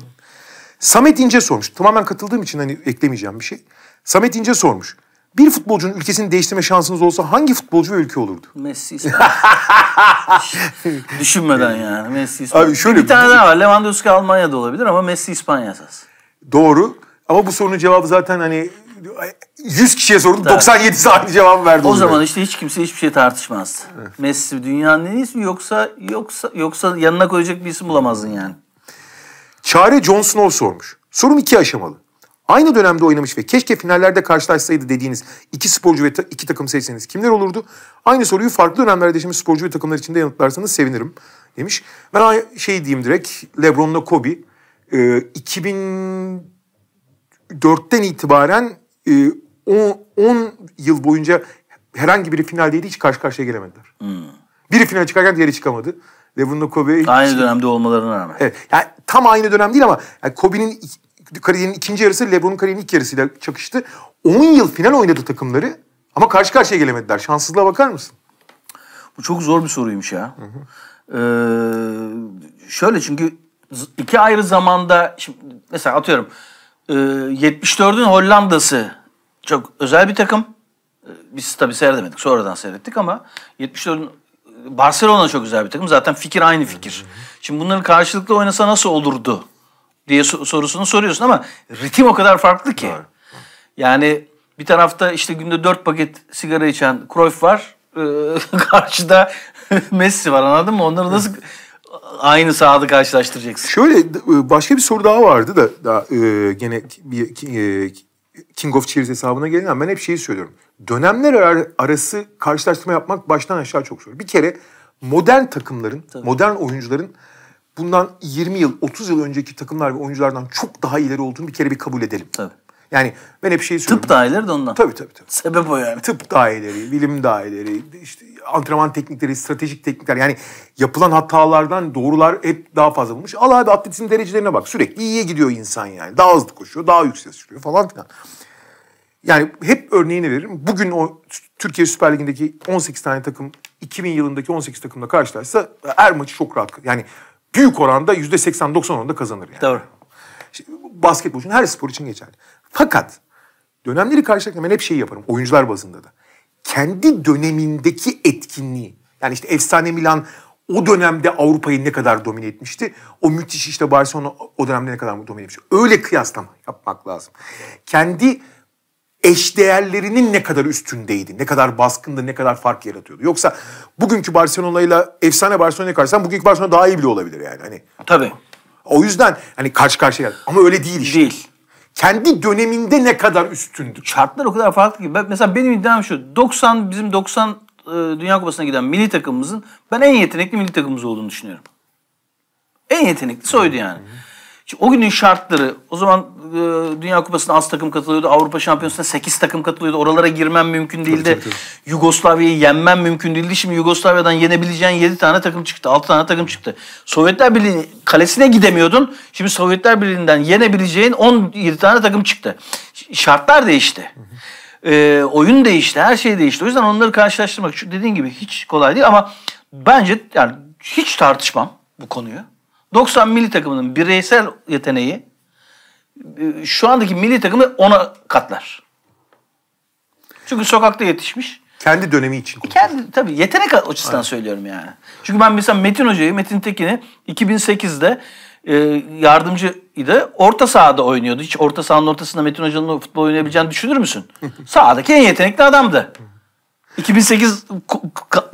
Samet İnce sormuş. Tamamen katıldığım için hani eklemeyeceğim bir şey. Samet İnce sormuş. Bir futbolcunun ülkesini değiştirme şansınız olsa hangi futbolcu ve ülke olurdu? Messi İspanya. Düşünmeden yani Messi İspanya. Abi şöyle, bir tane bu... daha var. Lewandowski Almanya'da olabilir ama Messi İspanya esas. Doğru. Ama bu sorunun cevabı zaten hani 100 kişiye sordum Tabii. 97'si aynı cevap verdi. O zaman işte hiç kimse hiçbir şey tartışmaz. Messi dünyanın en iyisi yoksa yoksa yoksa yanına koyacak bir isim bulamazdın yani. Çare John Snow sormuş. Sorum iki aşamalı aynı dönemde oynamış ve keşke finallerde karşılaşsaydı dediğiniz iki sporcu ve ta iki takım seçseniz kimler olurdu? Aynı soruyu farklı dönemlerde şimdi sporcu ve takımlar içinde yanıtlarsanız sevinirim demiş. Ben şey diyeyim direkt Lebron'la Kobe. E, 2004'ten itibaren 10 e, yıl boyunca herhangi biri finaldeydi hiç karşı karşıya gelemediler. Hmm. Biri finale çıkarken diğeri çıkamadı. Lebron'la Kobe... Aynı hiç... dönemde olmalarına rağmen. Evet. Yani tam aynı dönem değil ama yani Kobe'nin kariyerinin ikinci yarısı LeBron'un kariyerinin ilk yarısıyla çakıştı. 10 yıl final oynadı takımları ama karşı karşıya gelemediler. Şanssızlığa bakar mısın? Bu çok zor bir soruymuş ya. Hı hı. Ee, şöyle çünkü iki ayrı zamanda şimdi mesela atıyorum 74'ün e, Hollanda'sı çok özel bir takım. E, biz tabii seyredemedik. Sonradan seyrettik ama 74'ün e, Barcelona çok güzel bir takım. Zaten fikir aynı fikir. Şimdi bunların karşılıklı oynasa nasıl olurdu? diye sorusunu soruyorsun ama ritim o kadar farklı ki. Yani bir tarafta işte günde dört paket sigara içen Cruyff var. E, karşıda Messi var anladın mı? Onları nasıl aynı sahada karşılaştıracaksın? Şöyle e, başka bir soru daha vardı da daha, e, gene bir King of Cheers hesabına gelen ben hep şeyi söylüyorum. Dönemler arası karşılaştırma yapmak baştan aşağı çok zor. Bir kere modern takımların, Tabii. modern oyuncuların bundan 20 yıl, 30 yıl önceki takımlar ve oyunculardan çok daha ileri olduğunu bir kere bir kabul edelim. Tabii. Yani ben hep şeyi söylüyorum. Tıp daha ileri de ondan. Tabii tabii. tabii. Sebep o yani. Tıp daha ileri, bilim daha ileri, işte antrenman teknikleri, stratejik teknikler. Yani yapılan hatalardan doğrular hep daha fazla bulmuş. Al abi atletizm derecelerine bak. Sürekli iyiye gidiyor insan yani. Daha hızlı koşuyor, daha yüksek sürüyor falan filan. Yani hep örneğini veririm. Bugün o Türkiye Süper Ligi'ndeki 18 tane takım 2000 yılındaki 18 takımla karşılaşsa her maçı çok rahat. Yani büyük oranda yüzde 80-90 oranda kazanır yani. Doğru. Şimdi, basketbol için her spor için geçerli. Fakat dönemleri karşılarken ben hep şey yaparım oyuncular bazında da. Kendi dönemindeki etkinliği yani işte efsane Milan o dönemde Avrupa'yı ne kadar domine etmişti. O müthiş işte Barcelona o dönemde ne kadar domine etmişti. Öyle kıyaslama yapmak lazım. Kendi eşdeğerlerinin ne kadar üstündeydi. Ne kadar baskındı, ne kadar fark yaratıyordu. Yoksa bugünkü Barcelona ile efsane Barcelona'ya karşılaşsan bugünkü Barcelona daha iyi bile olabilir yani. Hani Tabii. O yüzden hani karşı karşıya ama öyle değil işte. Değil. Kendi döneminde ne kadar üstündü. Şartlar o kadar farklı ki. Ben, mesela benim iddiam şu. 90 bizim 90 e, Dünya Kupası'na giden milli takımımızın ben en yetenekli milli takımımız olduğunu düşünüyorum. En yetenekli oydu yani. Hı-hı. O günün şartları o zaman e, Dünya Kupası'na az takım katılıyordu. Avrupa Şampiyonası'na 8 takım katılıyordu. Oralara girmem mümkün değildi. Yugoslavya'yı yenmem mümkün değildi. Şimdi Yugoslavya'dan yenebileceğin 7 tane takım çıktı. 6 tane takım çıktı. Sovyetler Birliği kalesine gidemiyordun. Şimdi Sovyetler Birliği'nden yenebileceğin 17 tane takım çıktı. Şartlar değişti. e, oyun değişti, her şey değişti. O yüzden onları karşılaştırmak şu dediğin gibi hiç kolay değil ama bence yani hiç tartışmam bu konuyu. 90 milli takımının bireysel yeteneği e, şu andaki milli takımı ona katlar. Çünkü sokakta yetişmiş. Kendi dönemi için. Konuşuyor. Kendi tabii yetenek açısından Aynen. söylüyorum yani. Çünkü ben mesela Metin Hoca'yı, Metin Tekin'i 2008'de e, yardımcıydı. Orta sahada oynuyordu. Hiç orta sahanın ortasında Metin Hoca'nın futbol oynayabileceğini düşünür müsün? Sahadaki en yetenekli adamdı. 2008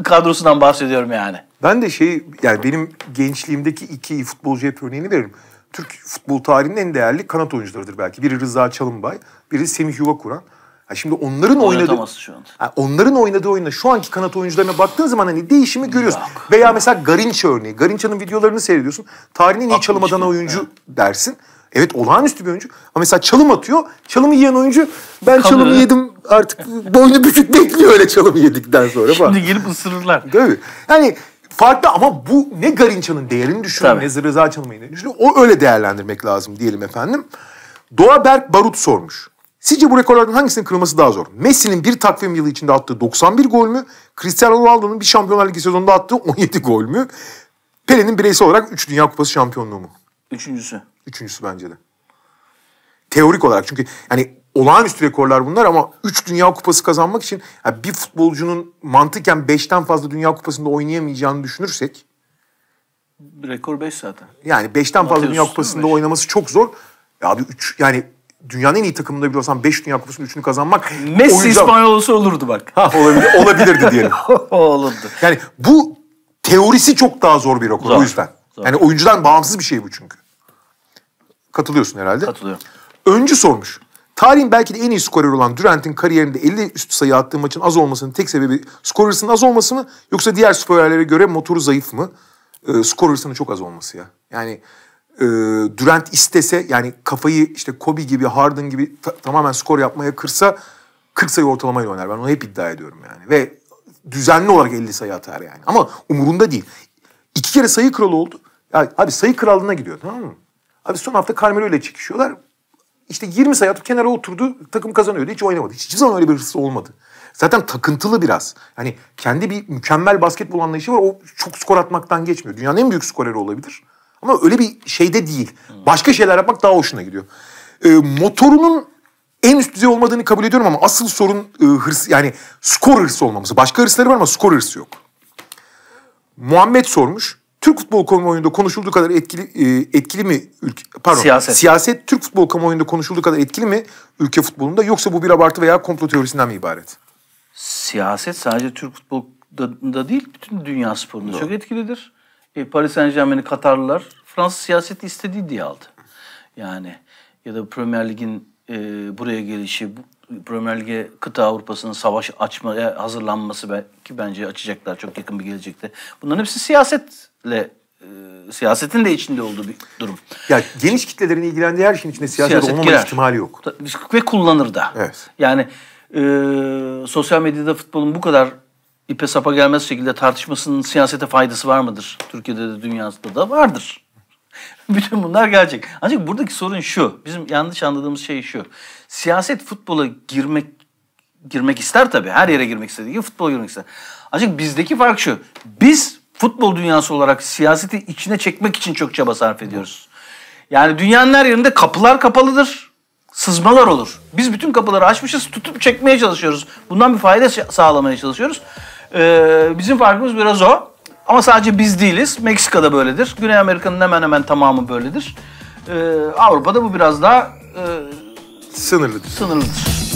kadrosundan bahsediyorum yani. Ben de şey yani benim gençliğimdeki iki futbolcu hep örneğini veririm. Türk futbol tarihinin en değerli kanat oyuncularıdır belki. Biri Rıza Çalınbay, biri Semih Yuvakuran. Ha şimdi onların oynadığı şu anda. onların oynadığı oyunda şu anki kanat oyuncularına baktığın zaman hani değişimi görüyorsun. Yok. Veya mesela Garinça örneği. Garinça'nın videolarını seyrediyorsun. Tarihin en iyi çalamadan oyuncu evet. dersin. Evet olağanüstü bir oyuncu. Ama mesela çalım atıyor. Çalımı yiyen oyuncu ben Kalır. çalımı yedim artık boynu bükük bekliyor öyle çalımı yedikten sonra. Falan. Şimdi gelip ısırırlar. Değil mi? Yani farklı ama bu ne Garinça'nın değerini düşünün ne Rıza Çalım'ın değerini düşünün. O öyle değerlendirmek lazım diyelim efendim. Doğa Berk Barut sormuş. Sizce bu rekorlardan hangisinin kırılması daha zor? Messi'nin bir takvim yılı içinde attığı 91 gol mü? Cristiano Ronaldo'nun bir Şampiyonlar Ligi sezonunda attığı 17 gol mü? Pelé'nin bireysel olarak 3 Dünya Kupası şampiyonluğu mu? Üçüncüsü. Üçüncüsü bence de. Teorik olarak çünkü yani olağanüstü rekorlar bunlar ama 3 Dünya Kupası kazanmak için yani bir futbolcunun mantıken 5'ten fazla Dünya Kupası'nda oynayamayacağını düşünürsek rekor 5 zaten. Yani 5'ten fazla Dünya Kupası'nda oynaması çok zor. Ya abi 3 yani dünyanın en iyi takımında bile olsan 5 Dünya Kupası'nın 3'ünü kazanmak Messi oyuncu... İspanyol olsa olurdu bak. Ha olabilir, olabilirdi diyelim. olurdu. Yani bu teorisi çok daha zor bir rekor zor. o yüzden. Doğru. Yani oyuncudan bağımsız bir şey bu çünkü. Katılıyorsun herhalde. Katılıyorum. Öncü sormuş. Tarihin belki de en iyi skorer olan Durant'in kariyerinde 50 üstü sayı attığı maçın az olmasının tek sebebi skorersının az olması mı yoksa diğer skorerlere göre motoru zayıf mı? E, skorersının çok az olması ya. Yani e, Durant istese yani kafayı işte Kobe gibi Harden gibi ta- tamamen skor yapmaya kırsa 40 sayı ortalamayla oynar. Ben onu hep iddia ediyorum yani. Ve düzenli olarak 50 sayı atar yani. Ama umurunda değil. İki kere sayı kralı oldu. Ya, abi sayı krallığına gidiyor tamam mı? Abi son hafta Carmelo ile çekişiyorlar. İşte 20 sayı atıp kenara oturdu. Takım kazanıyordu. Hiç oynamadı. Hiçbir zaman öyle bir hırsı olmadı. Zaten takıntılı biraz. Hani kendi bir mükemmel basketbol anlayışı var. O çok skor atmaktan geçmiyor. Dünyanın en büyük skoreri olabilir. Ama öyle bir şeyde değil. Başka şeyler yapmak daha hoşuna gidiyor. Ee, motorunun en üst düzey olmadığını kabul ediyorum ama asıl sorun e, hırs yani skor hırsı olmaması. Başka hırsları var ama skor hırsı yok. Muhammed sormuş. Türk futbol kamuoyunda konuşulduğu kadar etkili e, etkili mi ülke pardon siyaset. siyaset Türk futbol kamuoyunda konuşulduğu kadar etkili mi ülke futbolunda yoksa bu bir abartı veya komplo teorisinden mi ibaret? Siyaset sadece Türk futbolunda değil bütün dünya sporunda Doğru. çok etkilidir. E, Paris Saint-Germain'i Katarlılar Fransız siyaseti istediği diye aldı. Yani ya da Premier Lig'in e, buraya gelişi, Premier Lig'e kıta Avrupa'sının savaş açmaya hazırlanması ki bence açacaklar çok yakın bir gelecekte. Bunların hepsi siyaset siyasetle e, siyasetin de içinde olduğu bir durum. Ya geniş kitlelerin ilgilendiği her şeyin içinde siyaset, siyaset olmama ihtimali yok. Ve kullanır da. Evet. Yani e, sosyal medyada futbolun bu kadar ipe sapa gelmez şekilde tartışmasının siyasete faydası var mıdır? Türkiye'de de dünyada da vardır. Bütün bunlar gerçek. Ancak buradaki sorun şu. Bizim yanlış anladığımız şey şu. Siyaset futbola girmek girmek ister tabii. Her yere girmek istediği gibi futbola girmek ister. Ancak bizdeki fark şu. Biz futbol dünyası olarak siyaseti içine çekmek için çok çaba sarf ediyoruz. Yani dünyanın her yerinde kapılar kapalıdır. Sızmalar olur. Biz bütün kapıları açmışız, tutup çekmeye çalışıyoruz. Bundan bir fayda sağlamaya çalışıyoruz. Ee, bizim farkımız biraz o. Ama sadece biz değiliz. Meksika'da böyledir. Güney Amerika'nın hemen hemen tamamı böyledir. Ee, Avrupa'da bu biraz daha e, sınırlıdır. Sınırlıdır.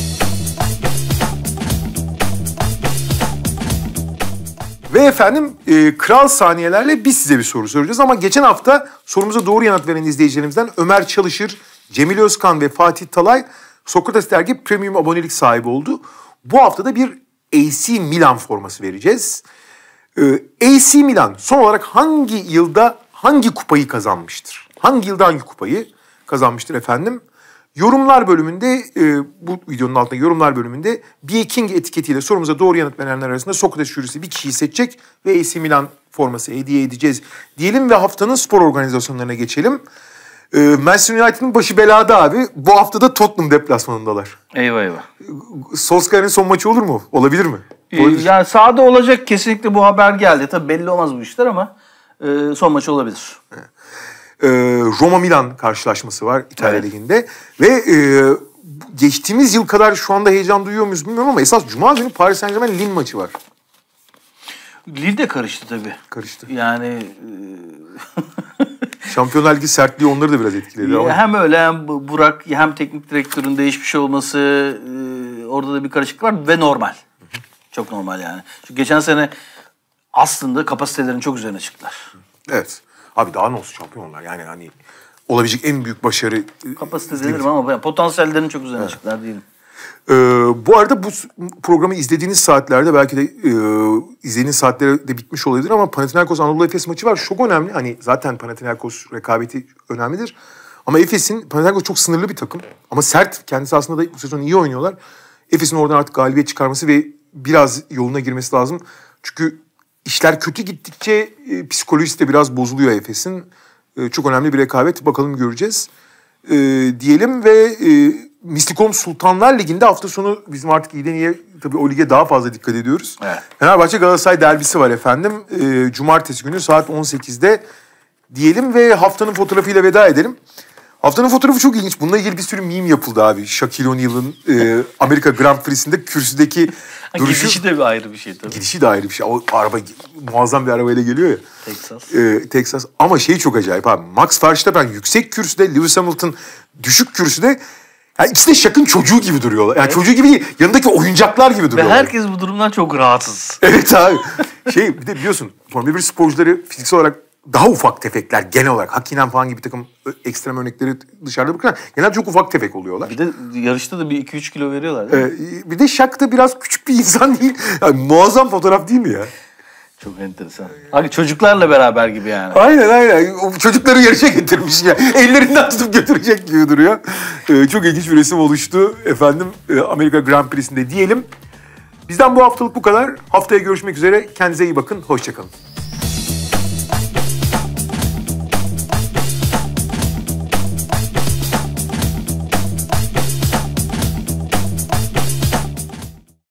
Ve efendim e, kral saniyelerle biz size bir soru soracağız. Ama geçen hafta sorumuza doğru yanıt veren izleyicilerimizden Ömer Çalışır, Cemil Özkan ve Fatih Talay Sokrates Dergi Premium abonelik sahibi oldu. Bu hafta da bir AC Milan forması vereceğiz. E, AC Milan son olarak hangi yılda hangi kupayı kazanmıştır? Hangi yılda hangi kupayı kazanmıştır efendim? Yorumlar bölümünde e, bu videonun altındaki yorumlar bölümünde bir King etiketiyle sorumuza doğru yanıt verenler arasında Sokrates jürisi bir kişiyi seçecek ve AC Milan forması hediye edeceğiz diyelim ve haftanın spor organizasyonlarına geçelim. E, Manchester United'ın başı belada abi. Bu hafta da Tottenham deplasmanındalar. Eyvah eyvah. Solskjaer'in son maçı olur mu? Olabilir mi? E, olabilir. Yani sahada olacak kesinlikle bu haber geldi. Tabii belli olmaz bu işler ama e, son maçı olabilir. Evet. E, Roma-Milan karşılaşması var İtalya evet. Ligi'nde. Ve e, geçtiğimiz yıl kadar şu anda heyecan duyuyor muyuz bilmiyorum ama esas Cuma günü Paris Saint Germain Lille maçı var. Lille de karıştı tabii. Karıştı. Yani... E, Şampiyonlar Ligi sertliği onları da biraz etkiledi. Ama. Hem öyle hem Burak hem teknik direktörün değişmiş olması e, orada da bir karışıklık var ve normal. Çok normal yani. Çünkü geçen sene aslında kapasitelerin çok üzerine çıktılar. Evet. Abi daha ne olsun şampiyonlar yani hani olabilecek en büyük başarı. E, Kapasite denir ama ben çok üzerine evet. çıktılar diyelim. Ee, bu arada bu programı izlediğiniz saatlerde belki de e, izlediğiniz saatlerde de bitmiş olabilir ama Panathinaikos Anadolu Efes maçı var. Çok önemli. Hani zaten Panathinaikos rekabeti önemlidir. Ama Efes'in Panathinaikos çok sınırlı bir takım ama sert. Kendisi aslında da bu sezon iyi oynuyorlar. Efes'in oradan artık galibiyet çıkarması ve biraz yoluna girmesi lazım. Çünkü İşler kötü gittikçe e, psikolojisi de biraz bozuluyor Efes'in. E, çok önemli bir rekabet. Bakalım göreceğiz. E, diyelim ve e, Mistikom Sultanlar Ligi'nde hafta sonu bizim artık iyi niye tabii o lige daha fazla dikkat ediyoruz. Evet. Fenerbahçe Galatasaray derbisi var efendim. E, cumartesi günü saat 18'de diyelim ve haftanın fotoğrafıyla veda edelim. Haftanın fotoğrafı çok ilginç. Bununla ilgili bir sürü meme yapıldı abi. Shaquille O'Neal'ın e, Amerika Grand Prix'sinde kürsüdeki duruşu. Gidişi de bir ayrı bir şey tabii. Gidişi de ayrı bir şey. O araba muazzam bir arabayla geliyor ya. Texas. Ee, Texas. Ama şey çok acayip abi. Max Verstappen yüksek kürsüde, Lewis Hamilton düşük kürsüde yani ikisi de Şak'ın çocuğu gibi duruyorlar. Yani evet. çocuğu gibi değil, yanındaki oyuncaklar gibi duruyorlar. Ve herkes bu durumdan çok rahatsız. Evet abi. şey bir de biliyorsun Formula 1 sporcuları fiziksel olarak daha ufak tefekler genel olarak. Hakinen falan gibi bir takım ekstrem örnekleri dışarıda bırakırlar. Genelde çok ufak tefek oluyorlar. Bir de yarışta da bir 2-3 kilo veriyorlar değil mi? Ee, bir de Şak da biraz küçük bir insan değil. Yani muazzam fotoğraf değil mi ya? Çok enteresan. Hani çocuklarla beraber gibi yani. Aynen aynen. O çocukları yarışa getirmiş ya. Ellerinden tutup götürecek gibi duruyor. Ee, çok ilginç bir resim oluştu. Efendim e, Amerika Grand Prix'sinde diyelim. Bizden bu haftalık bu kadar. Haftaya görüşmek üzere. Kendinize iyi bakın. Hoşçakalın.